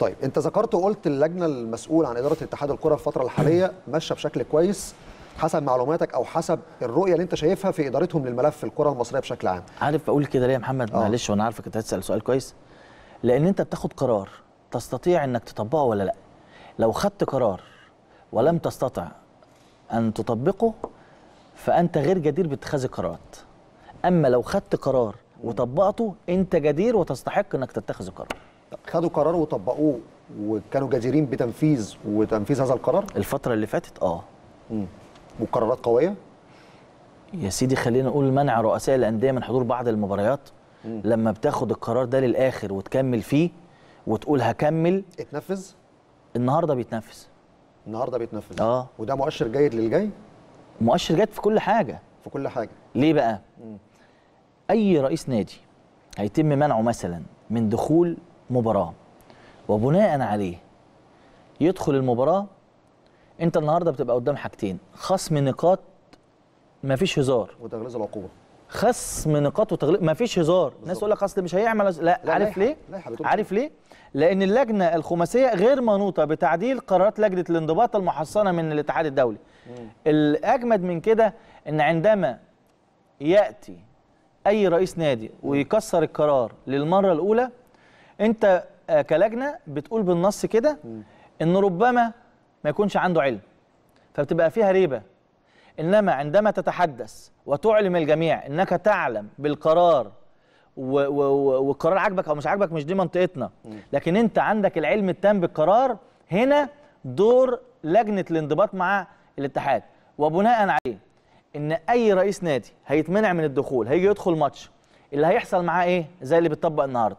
طيب انت ذكرت وقلت اللجنه المسؤوله عن اداره اتحاد الكره الفتره الحاليه ماشيه بشكل كويس حسب معلوماتك او حسب الرؤيه اللي انت شايفها في ادارتهم للملف الكره المصريه بشكل عام عارف اقول كده ليه يا محمد أوه. معلش وانا عارفك انت هتسال سؤال كويس لان انت بتاخد قرار تستطيع انك تطبقه ولا لا لو خدت قرار ولم تستطع أن تطبقه فأنت غير جدير باتخاذ القرارات أما لو خدت قرار وطبقته أنت جدير وتستحق أنك تتخذ القرار خدوا قرار وطبقوه وكانوا جديرين بتنفيذ وتنفيذ هذا القرار الفترة اللي فاتت آه امم وقرارات قوية يا سيدي خلينا نقول منع رؤساء الأندية من حضور بعض المباريات مم. لما بتاخد القرار ده للآخر وتكمل فيه وتقول هكمل اتنفذ النهارده بيتنفذ النهارده بيتنفذ اه وده مؤشر جيد للجاي مؤشر جيد في كل حاجه في كل حاجه ليه بقى مم. اي رئيس نادي هيتم منعه مثلا من دخول مباراه وبناء عليه يدخل المباراه انت النهارده بتبقى قدام حاجتين خصم نقاط مفيش هزار وتغليظ العقوبه خصم نقاط وتغليب ما فيش هزار الناس تقول لك اصل مش هيعمل لا, لا عارف ليه عارف ليه لان اللجنه الخماسيه غير منوطه بتعديل قرارات لجنه الانضباط المحصنه من الاتحاد الدولي مم. الاجمد من كده ان عندما ياتي اي رئيس نادي ويكسر القرار للمره الاولى انت آه، كلجنه بتقول بالنص كده ان ربما ما يكونش عنده علم فبتبقى فيها ريبه انما عندما تتحدث وتعلم الجميع انك تعلم بالقرار والقرار عاجبك او مش عاجبك مش دي منطقتنا لكن انت عندك العلم التام بالقرار هنا دور لجنه الانضباط مع الاتحاد وبناء عليه ان اي رئيس نادي هيتمنع من الدخول هيجي يدخل ماتش اللي هيحصل معاه ايه زي اللي بيطبق النهارده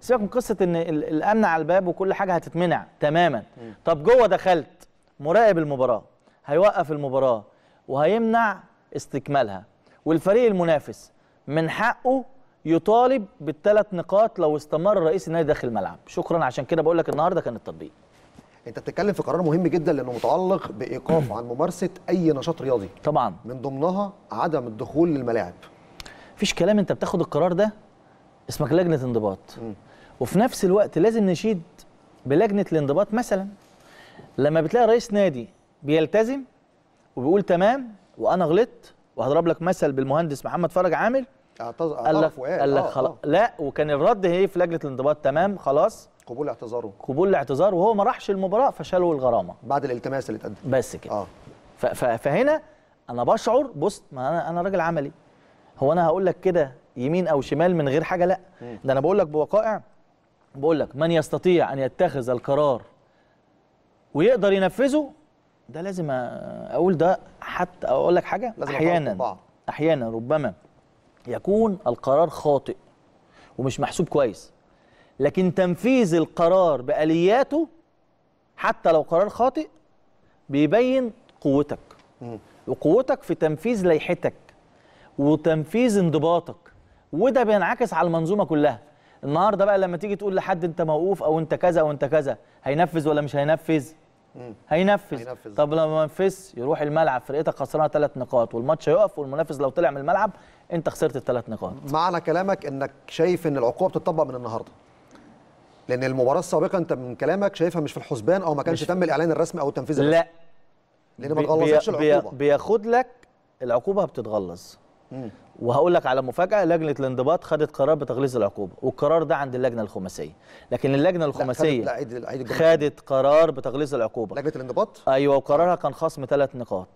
سيبك من قصه ان الامن على الباب وكل حاجه هتتمنع تماما طب جوه دخلت مراقب المباراه هيوقف المباراه وهيمنع استكمالها والفريق المنافس من حقه يطالب بالثلاث نقاط لو استمر رئيس النادي داخل الملعب شكرا عشان كده بقول لك النهارده كان التطبيق انت بتتكلم في قرار مهم جدا لانه متعلق بايقاف عن ممارسه اي نشاط رياضي طبعا من ضمنها عدم الدخول للملاعب مفيش كلام انت بتاخد القرار ده اسمك لجنه انضباط وفي نفس الوقت لازم نشيد بلجنه الانضباط مثلا لما بتلاقي رئيس نادي بيلتزم وبيقول تمام وانا غلطت وهضرب لك مثل بالمهندس محمد فرج عامل اعتذر قال لك قال لك آه، خلاص آه. لا وكان الرد هي في لجنه الانضباط تمام خلاص قبول اعتذاره قبول الاعتذار وهو ما راحش المباراه فشالوا الغرامه بعد الالتماس اللي اتقدم بس كده اه فهنا انا بشعر بص ما انا انا راجل عملي هو انا هقول لك كده يمين او شمال من غير حاجه لا ده انا بقول لك بوقائع بقول لك من يستطيع ان يتخذ القرار ويقدر ينفذه ده لازم اقول ده حتى اقول لك حاجه لازم احيانا احيانا ربما يكون القرار خاطئ ومش محسوب كويس لكن تنفيذ القرار بالياته حتى لو قرار خاطئ بيبين قوتك وقوتك في تنفيذ لائحتك وتنفيذ انضباطك وده بينعكس على المنظومه كلها النهارده بقى لما تيجي تقول لحد انت موقوف او انت كذا او انت كذا هينفذ ولا مش هينفذ هينفذ. هينفذ طب لو ما ينفذش يروح الملعب فرقتك خسرانه ثلاث نقاط والماتش هيقف والمنافس لو طلع من الملعب انت خسرت الثلاث نقاط معنى كلامك انك شايف ان العقوبه بتطبق من النهارده لان المباراه السابقه انت من كلامك شايفها مش في الحسبان او ما كانش تم الاعلان الرسمي او التنفيذ الرسمي لا لان ما تغلظش العقوبه بياخد لك العقوبه بتتغلظ وهقول لك على مفاجاه لجنه الانضباط خدت قرار بتغليظ العقوبه والقرار ده عند اللجنه الخماسيه لكن اللجنه الخماسيه لا خدت, لا عيد خدت قرار بتغليظ العقوبه لجنه الانضباط ايوه وقرارها كان خصم ثلاث نقاط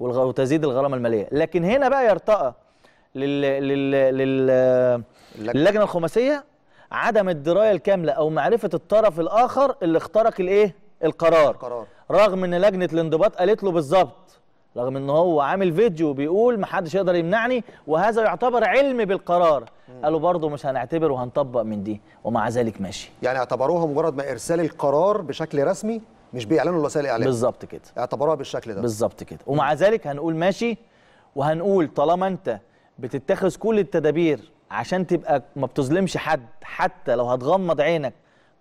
وتزيد الغرامه الماليه لكن هنا بقى يرتقى لل لل لل اللجنه الخماسيه عدم الدرايه الكامله او معرفه الطرف الاخر اللي اخترق الايه القرار. القرار رغم ان لجنه الانضباط قالت له بالظبط رغم ان هو عامل فيديو بيقول محدش يقدر يمنعني وهذا يعتبر علم بالقرار قالوا برضه مش هنعتبر وهنطبق من دي ومع ذلك ماشي يعني اعتبروها مجرد ما ارسال القرار بشكل رسمي مش بيعلنوا الوسائل الاعلام بالظبط كده اعتبروها بالشكل ده بالظبط كده ومع ذلك هنقول ماشي وهنقول طالما انت بتتخذ كل التدابير عشان تبقى ما بتظلمش حد حتى لو هتغمض عينك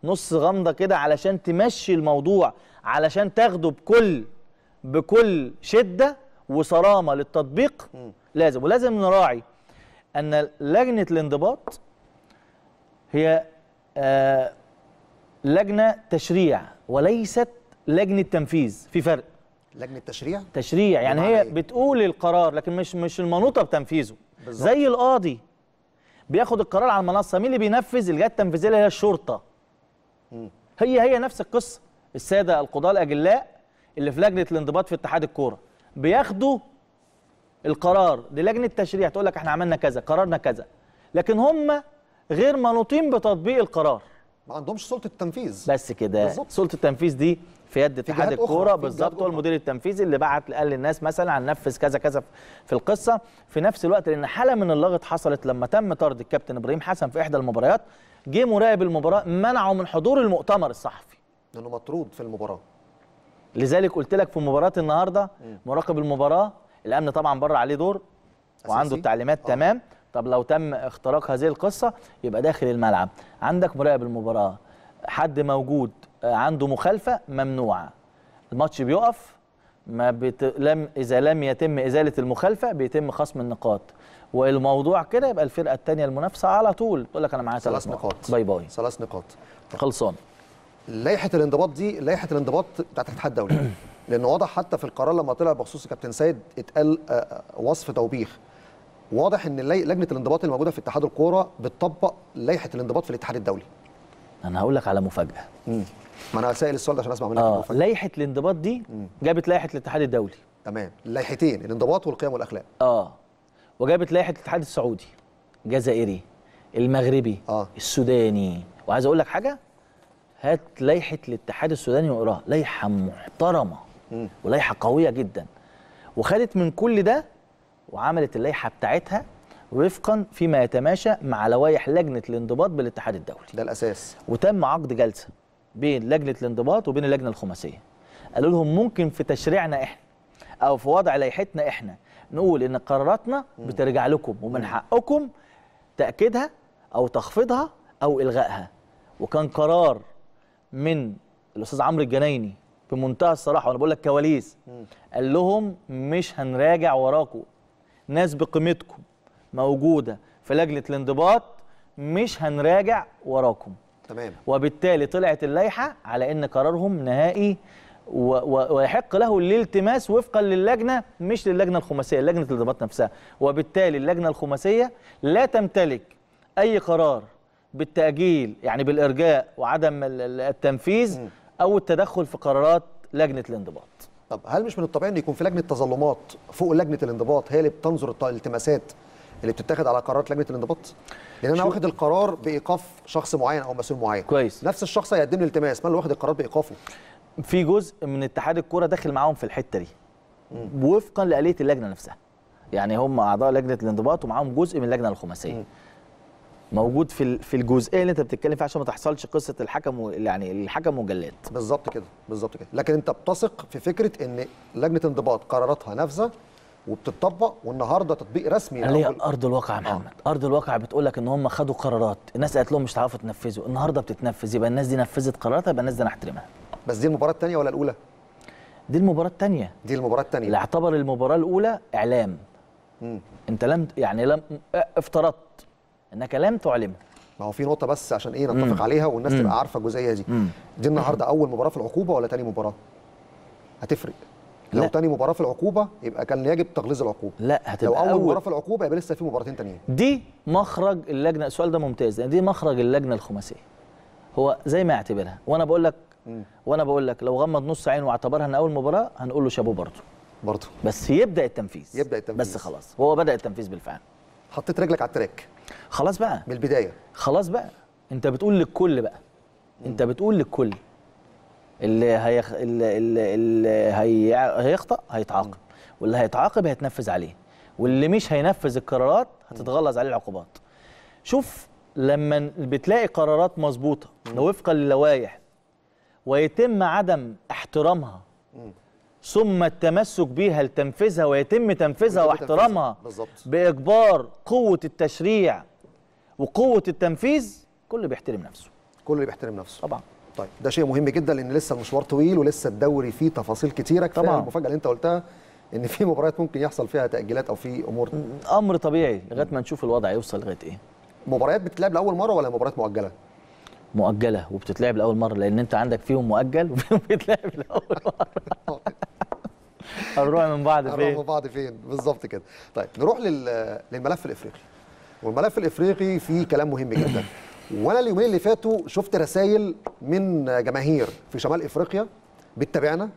نص غمضه كده علشان تمشي الموضوع علشان تاخده بكل بكل شده وصرامه للتطبيق لازم ولازم نراعي ان لجنه الانضباط هي آه لجنه تشريع وليست لجنه تنفيذ في فرق لجنه تشريع تشريع يعني هي إيه؟ بتقول القرار لكن مش مش المنوطه بتنفيذه بالزبط. زي القاضي بياخد القرار على المنصه مين اللي بينفذ الجهه التنفيذيه هي الشرطه م. هي هي نفس القصه الساده القضاه الاجلاء اللي في لجنه الانضباط في اتحاد الكوره بياخدوا القرار للجنه التشريع تقول لك احنا عملنا كذا قررنا كذا لكن هم غير منوطين بتطبيق القرار ما عندهمش سلطه التنفيذ بس كده سلطه التنفيذ دي في يد اتحاد الكوره بالظبط هو المدير التنفيذي اللي بعت قال للناس مثلا هننفذ كذا كذا في القصه في نفس الوقت لان حاله من اللغط حصلت لما تم طرد الكابتن ابراهيم حسن في احدى المباريات جه مراقب المباراه منعه من حضور المؤتمر الصحفي لانه مطرود في المباراه لذلك قلت لك في مباراه النهارده مراقب المباراه الامن طبعا بره عليه دور وعنده التعليمات آه. تمام طب لو تم اختراق هذه القصه يبقى داخل الملعب عندك مراقب المباراه حد موجود آه، عنده مخالفه ممنوعه الماتش بيقف ما بت... لم اذا لم يتم ازاله المخالفه بيتم خصم النقاط والموضوع كده يبقى الفرقه الثانيه المنافسه على طول تقول لك انا معايا ثلاث نقاط باي باي ثلاث نقاط خلصان لائحه الانضباط دي لائحه الانضباط بتاعت الاتحاد الدولي لان واضح حتى في القرار لما طلع بخصوص كابتن سيد اتقال آه، آه، وصف توبيخ واضح ان لجنه الانضباط الموجوده في اتحاد الكوره بتطبق لائحه الانضباط في الاتحاد الدولي انا هقول لك على مفاجاه ما انا سائل السؤال ده عشان اسمع منك آه لائحه الانضباط دي جابت لائحه الاتحاد الدولي تمام لائحتين الانضباط والقيم والاخلاق اه وجابت لائحه الاتحاد السعودي الجزائري المغربي آه. السوداني وعايز اقول لك حاجه هات لائحه الاتحاد السوداني واقراها لائحه محترمه ولائحه قويه جدا وخدت من كل ده وعملت اللائحه بتاعتها وفقا فيما يتماشى مع لوائح لجنه الانضباط بالاتحاد الدولي ده الاساس وتم عقد جلسه بين لجنه الانضباط وبين اللجنه الخماسيه قالوا لهم ممكن في تشريعنا احنا او في وضع لائحتنا احنا نقول ان قراراتنا بترجع لكم ومن حقكم تاكيدها او تخفيضها او الغائها وكان قرار من الاستاذ عمرو الجنايني بمنتهى الصراحه وانا بقول لك كواليس قال لهم مش هنراجع وراكم ناس بقيمتكم موجوده في لجنه الانضباط مش هنراجع وراكم تمام وبالتالي طلعت اللائحه على ان قرارهم نهائي ويحق له الالتماس وفقا للجنه مش للجنه الخماسيه لجنه الانضباط نفسها وبالتالي اللجنه الخماسيه لا تمتلك اي قرار بالتأجيل يعني بالإرجاء وعدم التنفيذ أو التدخل في قرارات لجنة الانضباط طب هل مش من الطبيعي أن يكون في لجنة تظلمات فوق لجنة الانضباط هي اللي بتنظر الالتماسات اللي بتتاخد على قرارات لجنه الانضباط لان انا واخد القرار بايقاف شخص معين او مسؤول معين كويس نفس الشخص هيقدم لي التماس ما اللي واخد القرار بايقافه في جزء من اتحاد الكوره داخل معاهم في الحته دي وفقا لاليه اللجنه نفسها يعني هم اعضاء لجنه الانضباط ومعاهم جزء من اللجنه الخماسيه موجود في في الجزئيه اللي انت بتتكلم فيها عشان ما تحصلش قصه الحكم يعني الحكم وجلات بالظبط كده بالظبط كده لكن انت بتثق في فكره ان لجنه انضباط قراراتها نافذه وبتطبق والنهارده تطبيق رسمي اللي هي ارض الواقع يا محمد آه. ارض الواقع بتقول لك ان هم خدوا قرارات الناس قالت لهم مش هتعرفوا تنفذوا النهارده بتتنفذ يبقى الناس دي نفذت قراراتها يبقى الناس دي نحترمها بس دي المباراه الثانيه ولا الاولى دي المباراه الثانيه دي المباراه الثانيه اللي اعتبر المباراه الاولى اعلام امم انت لم يعني لم افترضت انك لم تعلمه ما هو في نقطه بس عشان ايه نتفق عليها والناس تبقى عارفه الجزئيه دي دي النهارده اول مباراه في العقوبه ولا تاني مباراه هتفرق لو تاني مباراه في العقوبه يبقى كان يجب تغليظ العقوبه لا هتبقى لو اول, مباراه في العقوبه يبقى لسه في مباراتين تانيين دي مخرج اللجنه السؤال ده ممتاز دي مخرج اللجنه الخماسيه هو زي ما اعتبرها وانا بقول لك وانا بقول لك لو غمض نص عينه واعتبرها ان اول مباراه هنقول له شابوه برضه برضه بس يبدا التنفيذ يبدا التنفيذ بس خلاص هو بدا التنفيذ بالفعل حطيت رجلك على التراك خلاص بقى من البدايه خلاص بقى انت بتقول للكل بقى انت بتقول للكل اللي هيخ... اللي, اللي, اللي هي... هيخطأ هيتعاقب واللي هيتعاقب هيتنفذ عليه واللي مش هينفذ القرارات هتتغلظ عليه العقوبات شوف لما بتلاقي قرارات مظبوطه وفقا للوائح ويتم عدم احترامها ثم التمسك بها لتنفيذها ويتم تنفيذها واحترامها باجبار قوه التشريع وقوه التنفيذ كل بيحترم نفسه كل بيحترم نفسه طبعا طيب ده شيء مهم جدا لان لسه المشوار طويل ولسه الدوري فيه تفاصيل كتيره طبعا المفاجاه اللي انت قلتها ان في مباريات ممكن يحصل فيها تاجيلات او في امور امر طبيعي لغايه ما نشوف الوضع يوصل لغايه ايه مباريات بتتلعب لاول مره ولا مباريات مؤجله مؤجله وبتتلعب لاول مره لان انت عندك فيهم مؤجل وفيهم بيتلعب لاول مره هنروح من بعض فين هنروح من بعض فين بالظبط كده طيب نروح للملف الافريقي والملف الافريقي فيه كلام مهم جدا وانا اليومين اللي فاتوا شفت رسائل من جماهير في شمال افريقيا بتتابعنا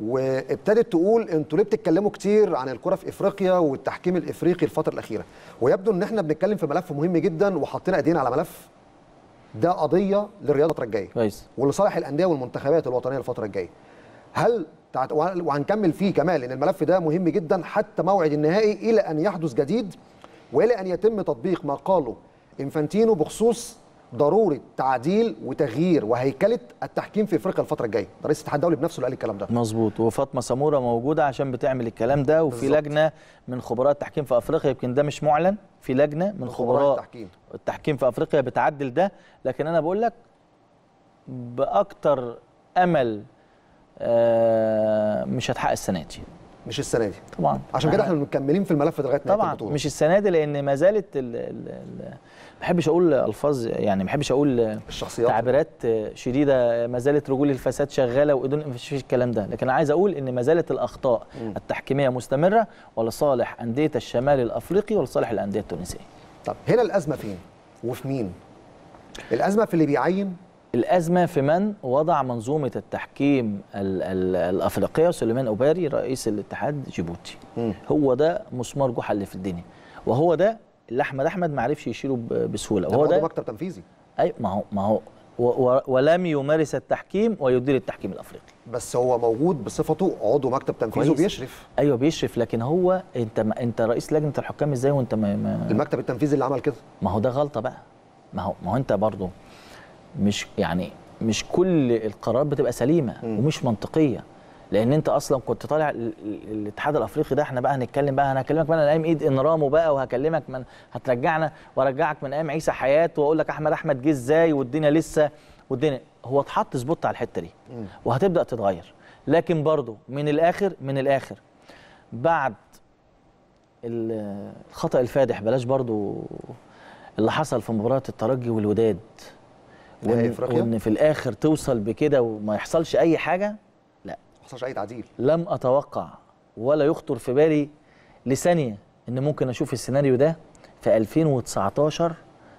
وابتدت تقول انتوا ليه بتتكلموا كتير عن الكره في افريقيا والتحكيم الافريقي الفتره الاخيره ويبدو ان احنا بنتكلم في ملف مهم جدا وحاطين ايدينا على ملف ده قضيه للرياضه الفتره الجايه ولصالح الانديه والمنتخبات الوطنيه الفتره الجايه هل وهنكمل فيه كمان لان الملف ده مهم جدا حتى موعد النهائي الى ان يحدث جديد والى ان يتم تطبيق ما قاله انفانتينو بخصوص ضروره تعديل وتغيير وهيكله التحكيم في افريقيا الفتره الجايه رئيس الاتحاد الدولي بنفسه اللي قال الكلام ده مظبوط وفاطمه سموره موجوده عشان بتعمل الكلام ده وفي بالزبط. لجنه من خبراء التحكيم في افريقيا يمكن ده مش معلن في لجنه من خبراء التحكيم. التحكيم في افريقيا بتعدل ده لكن انا بقول لك باكتر امل آه مش هتحقق السنه دي مش السنه دي طبعا عشان كده احنا يعني مكملين في الملف لغايه نهايه طبعا مش السنه دي لان ما زالت ال ال ال ما بحبش اقول الفاظ يعني ما بحبش اقول الشخصيات تعبيرات شديده ما زالت رجول الفساد شغاله وايدون ما فيش الكلام ده لكن انا عايز اقول ان ما زالت الاخطاء م. التحكيميه مستمره ولصالح انديه الشمال الافريقي ولصالح الانديه التونسيه طب هنا الازمه فين وفي مين الازمه في اللي بيعين الأزمة في من وضع منظومة التحكيم الـ الـ الأفريقية سليمان أوباري رئيس الاتحاد جيبوتي هو ده مسمار جحا اللي في الدنيا وهو ده اللي أحمد أحمد ما عرفش يشيله بسهولة وهو ده مكتب تنفيذي أي ما هو ما هو ولم يمارس التحكيم ويدير التحكيم الافريقي بس هو موجود بصفته عضو مكتب تنفيذي وبيشرف ايوه بيشرف لكن هو انت ما انت رئيس لجنه الحكام ازاي وانت ما, ما المكتب التنفيذي اللي عمل كده ما هو ده غلطه بقى ما هو ما هو انت برضه مش يعني مش كل القرارات بتبقى سليمه م. ومش منطقيه لان انت اصلا كنت طالع الاتحاد الافريقي ده احنا بقى هنتكلم بقى انا هكلمك من ايام ايد انرامو بقى وهكلمك من هترجعنا وارجعك من ايام عيسى حياه واقول لك احمد احمد جه ازاي والدنيا لسه والدنيا هو اتحط سبوت على الحته دي وهتبدا تتغير لكن برضو من الاخر من الاخر بعد الخطا الفادح بلاش برضو اللي حصل في مباراه الترجي والوداد وإن, وان في الاخر توصل بكده وما يحصلش اي حاجه لا ما يحصلش اي تعديل لم اتوقع ولا يخطر في بالي لثانيه ان ممكن اشوف السيناريو ده في 2019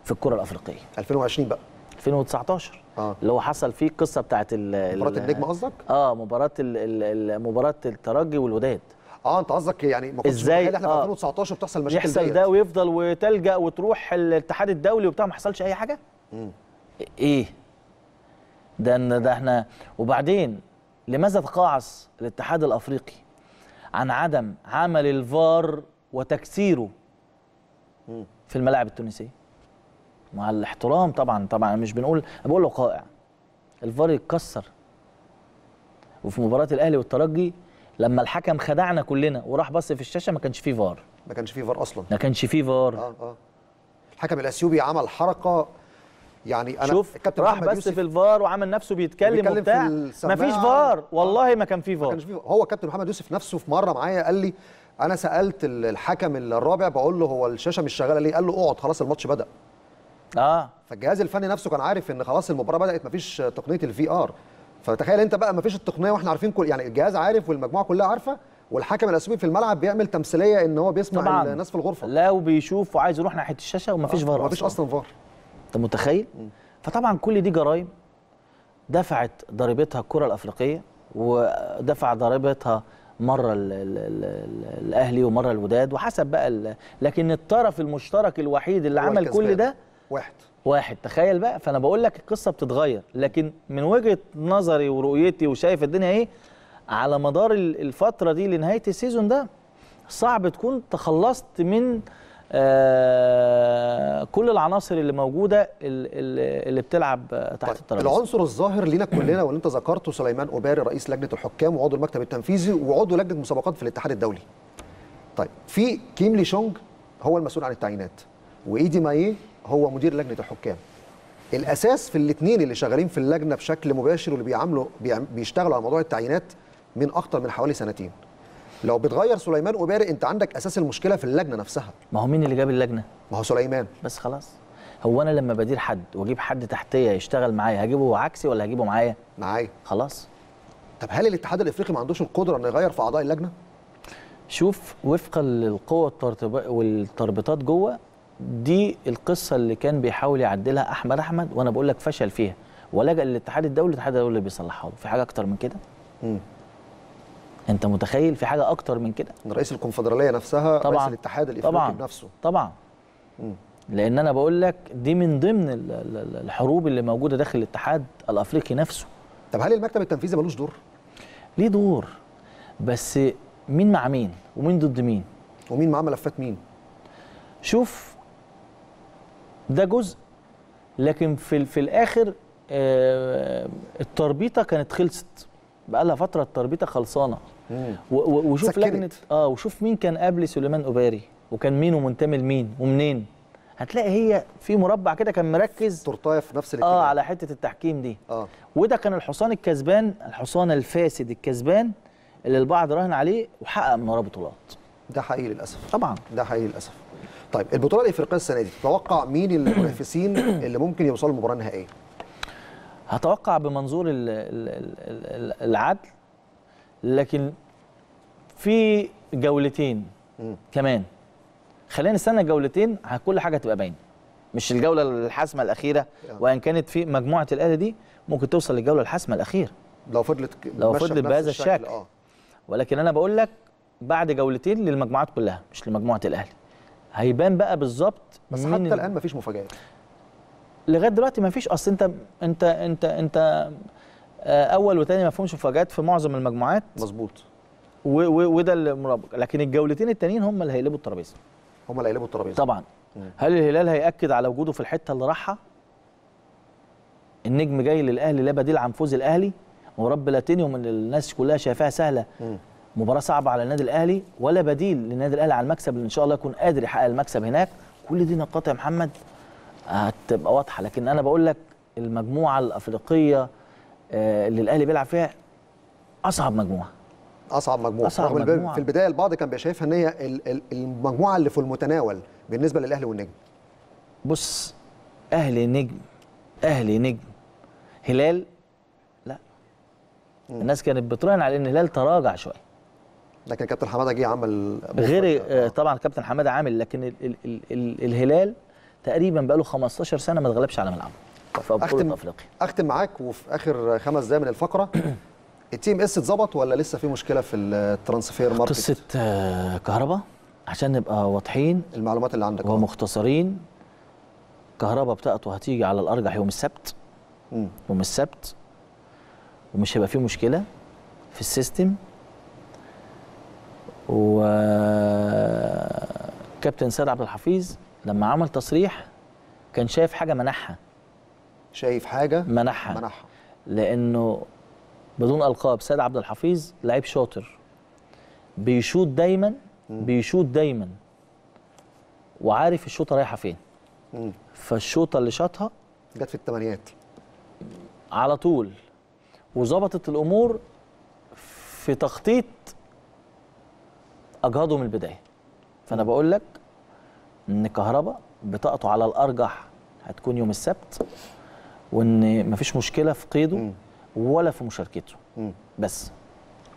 في الكره الافريقيه 2020 بقى 2019 آه. اللي هو حصل فيه القصه بتاعت مباراه النجم قصدك اه مباراه مباراه الترجي والوداد اه انت قصدك يعني ما كنتش ازاي احنا في آه. 2019 بتحصل مشاكل يحصل ده ويفضل وتلجا وتروح الاتحاد الدولي وبتاع ما حصلش اي حاجه امم ايه ده ان ده احنا وبعدين لماذا تقاعس الاتحاد الافريقي عن عدم عمل الفار وتكسيره في الملاعب التونسيه مع الاحترام طبعا طبعا مش بنقول بقول له قائع الفار يتكسر وفي مباراه الاهلي والترجي لما الحكم خدعنا كلنا وراح بص في الشاشه ما كانش فيه فار ما كانش فيه فار اصلا ما كانش فيه فار اه اه الحكم الاثيوبي عمل حركه يعني انا شوف كابتن راح بس في الفار وعمل نفسه بيتكلم, بيتكلم وبتاع مفيش فار آه. والله ما كان في فار هو كابتن محمد يوسف نفسه في مره معايا قال لي انا سالت الحكم الرابع بقول له هو الشاشه مش شغاله ليه قال له اقعد خلاص الماتش بدا اه فالجهاز الفني نفسه كان عارف ان خلاص المباراه بدات مفيش تقنيه الفي ار فتخيل انت بقى مفيش التقنيه واحنا عارفين كل يعني الجهاز عارف والمجموعه كلها عارفه والحكم الاسيوي في الملعب بيعمل تمثيليه ان هو بيسمع طبعاً الناس في الغرفه لا وبيشوف وعايز يروح ناحيه الشاشه ومفيش آه. فار مفيش اصلا فار انت متخيل فطبعا كل دي جرائم دفعت ضريبتها الكره الافريقيه ودفع ضريبتها مره الـ الـ الـ الاهلي ومره الوداد وحسب بقى لكن الطرف المشترك الوحيد اللي عمل كل ده واحد واحد تخيل بقى فانا بقول لك القصه بتتغير لكن من وجهه نظري ورؤيتي وشايف الدنيا ايه على مدار الفتره دي لنهايه السيزون ده صعب تكون تخلصت من آه، كل العناصر اللي موجوده اللي بتلعب تحت طيب الترابيزه العنصر الظاهر لينا كلنا واللي انت ذكرته سليمان اوباري رئيس لجنه الحكام وعضو المكتب التنفيذي وعضو لجنه مسابقات في الاتحاد الدولي طيب في كيم لي شونج هو المسؤول عن التعيينات وايدي مايه هو مدير لجنه الحكام الاساس في الاثنين اللي شغالين في اللجنه بشكل مباشر واللي بيعملوا بيشتغلوا على موضوع التعيينات من اكتر من حوالي سنتين لو بتغير سليمان وبارق انت عندك اساس المشكله في اللجنه نفسها ما هو مين اللي جاب اللجنه ما هو سليمان بس خلاص هو انا لما بدير حد واجيب حد تحتيه يشتغل معايا هجيبه عكسي ولا هجيبه معايا معايا خلاص طب هل الاتحاد الافريقي ما عندوش القدره انه يغير في اعضاء اللجنه شوف وفقا للقوه والتربطات جوه دي القصه اللي كان بيحاول يعدلها احمد احمد وانا بقول لك فشل فيها ولجا للاتحاد الدولي الاتحاد الدولي بيصلحها له في حاجه اكتر من كده امم انت متخيل في حاجه اكتر من كده رئيس الكونفدراليه نفسها طبعا رئيس الاتحاد الافريقي طبعا بنفسه طبعا م. لان انا بقول لك دي من ضمن الحروب اللي موجوده داخل الاتحاد الافريقي نفسه طب هل المكتب التنفيذي ملوش دور ليه دور بس مين مع مين ومين ضد مين ومين معاه ملفات مين شوف ده جزء لكن في في الاخر آه، التربيطه كانت خلصت بقى لها فتره التربيطه خلصانه وشوف لجنه اه وشوف مين كان قبل سليمان اوباري وكان مين ومنتمي لمين ومنين هتلاقي هي في مربع كده كان مركز تورتايه في نفس الاتجاه اه على حته التحكيم دي اه وده كان الحصان الكسبان الحصان الفاسد الكسبان اللي البعض راهن عليه وحقق من وراه بطولات ده حقيقي للاسف طبعا ده حقيقي للاسف طيب البطوله الافريقيه السنه دي تتوقع مين المنافسين اللي ممكن يوصلوا المباراه النهائيه هتوقع بمنظور العدل لكن في جولتين م. كمان خلينا نستنى جولتين كل حاجه هتبقى باينه مش الجوله الحاسمه الاخيره وان كانت في مجموعه الاهلي دي ممكن توصل للجوله الحاسمه الاخيره لو فضلت لو فضلت بهذا الشكل, آه. ولكن انا بقول لك بعد جولتين للمجموعات كلها مش لمجموعه الاهلي هيبان بقى بالظبط بس حتى الان مفيش مفاجات لغايه دلوقتي مفيش اصل انت انت انت انت آه، اول وثاني ما فيهمش مفاجات في معظم المجموعات مظبوط وده المرابط لكن الجولتين التانيين هم اللي هيقلبوا الترابيزه هم اللي هيقلبوا الترابيزه طبعا مم. هل الهلال هياكد على وجوده في الحته اللي راحها النجم جاي للاهلي لا بديل عن فوز الاهلي ورب لاتينيوم اللي الناس كلها شايفاها سهله مم. مباراه صعبه على النادي الاهلي ولا بديل للنادي الاهلي على المكسب اللي ان شاء الله يكون قادر يحقق المكسب هناك كل دي نقاط يا محمد هتبقى واضحه لكن انا بقول لك المجموعه الافريقيه آه، اللي الاهلي بيلعب فيها اصعب مجموعه اصعب مجموعه أصعب رغم مجموعة. في البدايه البعض كان بيشايفها ان هي المجموعه اللي في المتناول بالنسبه للاهلي والنجم بص اهلي نجم اهلي نجم هلال لا م. الناس كانت بتراهن على ان الهلال تراجع شويه لكن كابتن حماده جه عمل غير آه،, آه طبعا كابتن حماده عامل لكن ال ال ال الهلال تقريبا بقاله 15 سنه ما اتغلبش على ملعبه في بطوله افريقيا اختم معاك وفي اخر خمس دقائق من الفقره التيم اس اتظبط ولا لسه في مشكله في الترانسفير ماركت قصه آه، كهرباء عشان نبقى واضحين المعلومات اللي عندك ومختصرين كهرباء بتاعته هتيجي على الارجح يوم السبت مم. يوم السبت ومش هيبقى في مشكله في السيستم وكابتن آه، سيد عبد الحفيظ لما عمل تصريح كان شايف حاجه منحها شايف حاجه منحها منحها لانه بدون القاب سيد عبد الحفيظ لعيب شاطر بيشوط دايما بيشوط دايما وعارف الشوطه رايحه فين فالشوطه اللي شاطها جت في الثمانيات على طول وظبطت الامور في تخطيط اجهضه من البدايه فانا بقول لك ان كهربا بطاقته على الارجح هتكون يوم السبت وان مفيش مشكله في قيده ولا في مشاركته بس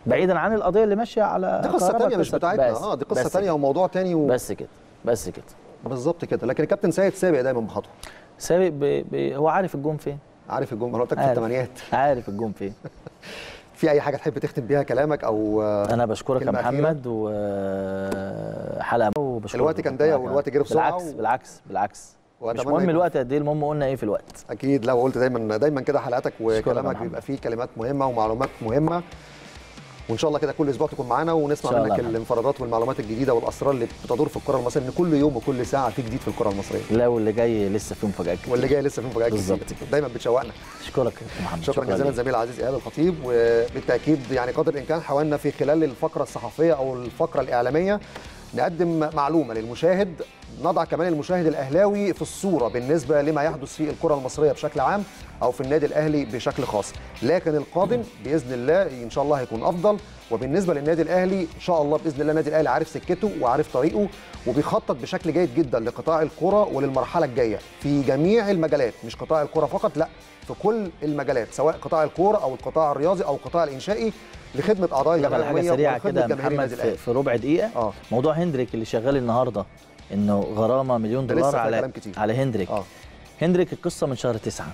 بعيدا عن القضيه اللي ماشيه على دي قصه ثانيه مش بتاعتنا اه دي قصه ثانيه وموضوع ثاني و... بس كده بس كده بالظبط كده لكن الكابتن سيد سابق دايما بخطوه سابق ب... ب... هو عارف الجون فين عارف الجون مراتك في الثمانيات عارف الجون فين في اي حاجه تحب تختم بيها كلامك او انا بشكرك يا محمد وحلقه وبشكرك الوقت كان ضيق والوقت جري بسرعه بالعكس بالعكس بالعكس مش مهم الوقت قد ايه المهم قلنا ايه في الوقت اكيد لو قلت دايما دايما كده حلقاتك وكلامك بيبقى فيه كلمات مهمه ومعلومات مهمه وان شاء الله كده كل اسبوع تكون معانا ونسمع منك الانفرادات والمعلومات الجديده والاسرار اللي بتدور في الكره المصريه ان كل يوم وكل ساعه في جديد في الكره المصريه لا واللي جاي لسه فيه مفاجات واللي جاي لسه فيه مفاجات بالظبط دايما بتشوقنا اشكرك يا محمد شكرا جزيلا زميل عزيز ايهاب الخطيب وبالتاكيد يعني قدر الامكان حاولنا في خلال الفقره الصحفيه او الفقره الاعلاميه نقدم معلومه للمشاهد نضع كمان المشاهد الاهلاوي في الصوره بالنسبه لما يحدث في الكره المصريه بشكل عام او في النادي الاهلي بشكل خاص لكن القادم باذن الله ان شاء الله هيكون افضل وبالنسبه للنادي الاهلي ان شاء الله باذن الله النادي الاهلي عارف سكته وعارف طريقه وبيخطط بشكل جيد جدا لقطاع الكره وللمرحله الجايه في جميع المجالات مش قطاع الكره فقط لا في كل المجالات سواء قطاع الكوره او القطاع الرياضي او القطاع الانشائي لخدمه اعضاء الجمعيه على حاجه سريعه كده محمد في, في ربع دقيقه آه. موضوع هندريك اللي شغال النهارده انه غرامه مليون دولار على على هندريك آه. هندريك القصه من شهر تسعة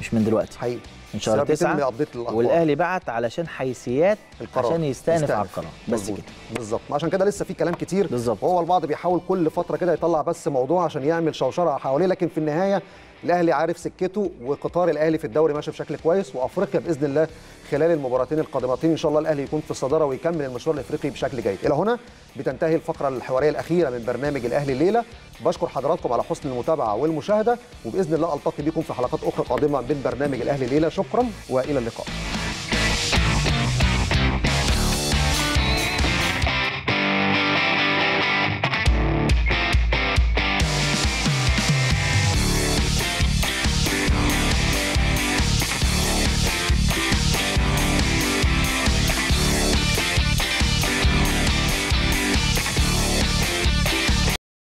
مش من دلوقتي حقيقي من شهر تسعة والاهلي بعت علشان حيثيات القرار. عشان يستأنف, يستأنف على القرار بس كده بالظبط عشان كده لسه في كلام كتير بالظبط وهو البعض بيحاول كل فتره كده يطلع بس موضوع عشان يعمل شوشره حواليه لكن في النهايه الاهلي عارف سكته وقطار الاهلي في الدوري ماشي بشكل كويس وافريقيا باذن الله خلال المباراتين القادمتين ان شاء الله الاهلي يكون في الصداره ويكمل المشوار الافريقي بشكل جيد الى هنا بتنتهي الفقره الحواريه الاخيره من برنامج الاهلي الليله بشكر حضراتكم على حسن المتابعه والمشاهده وباذن الله التقي بكم في حلقات اخرى قادمه من برنامج الاهلي الليله شكرا والى اللقاء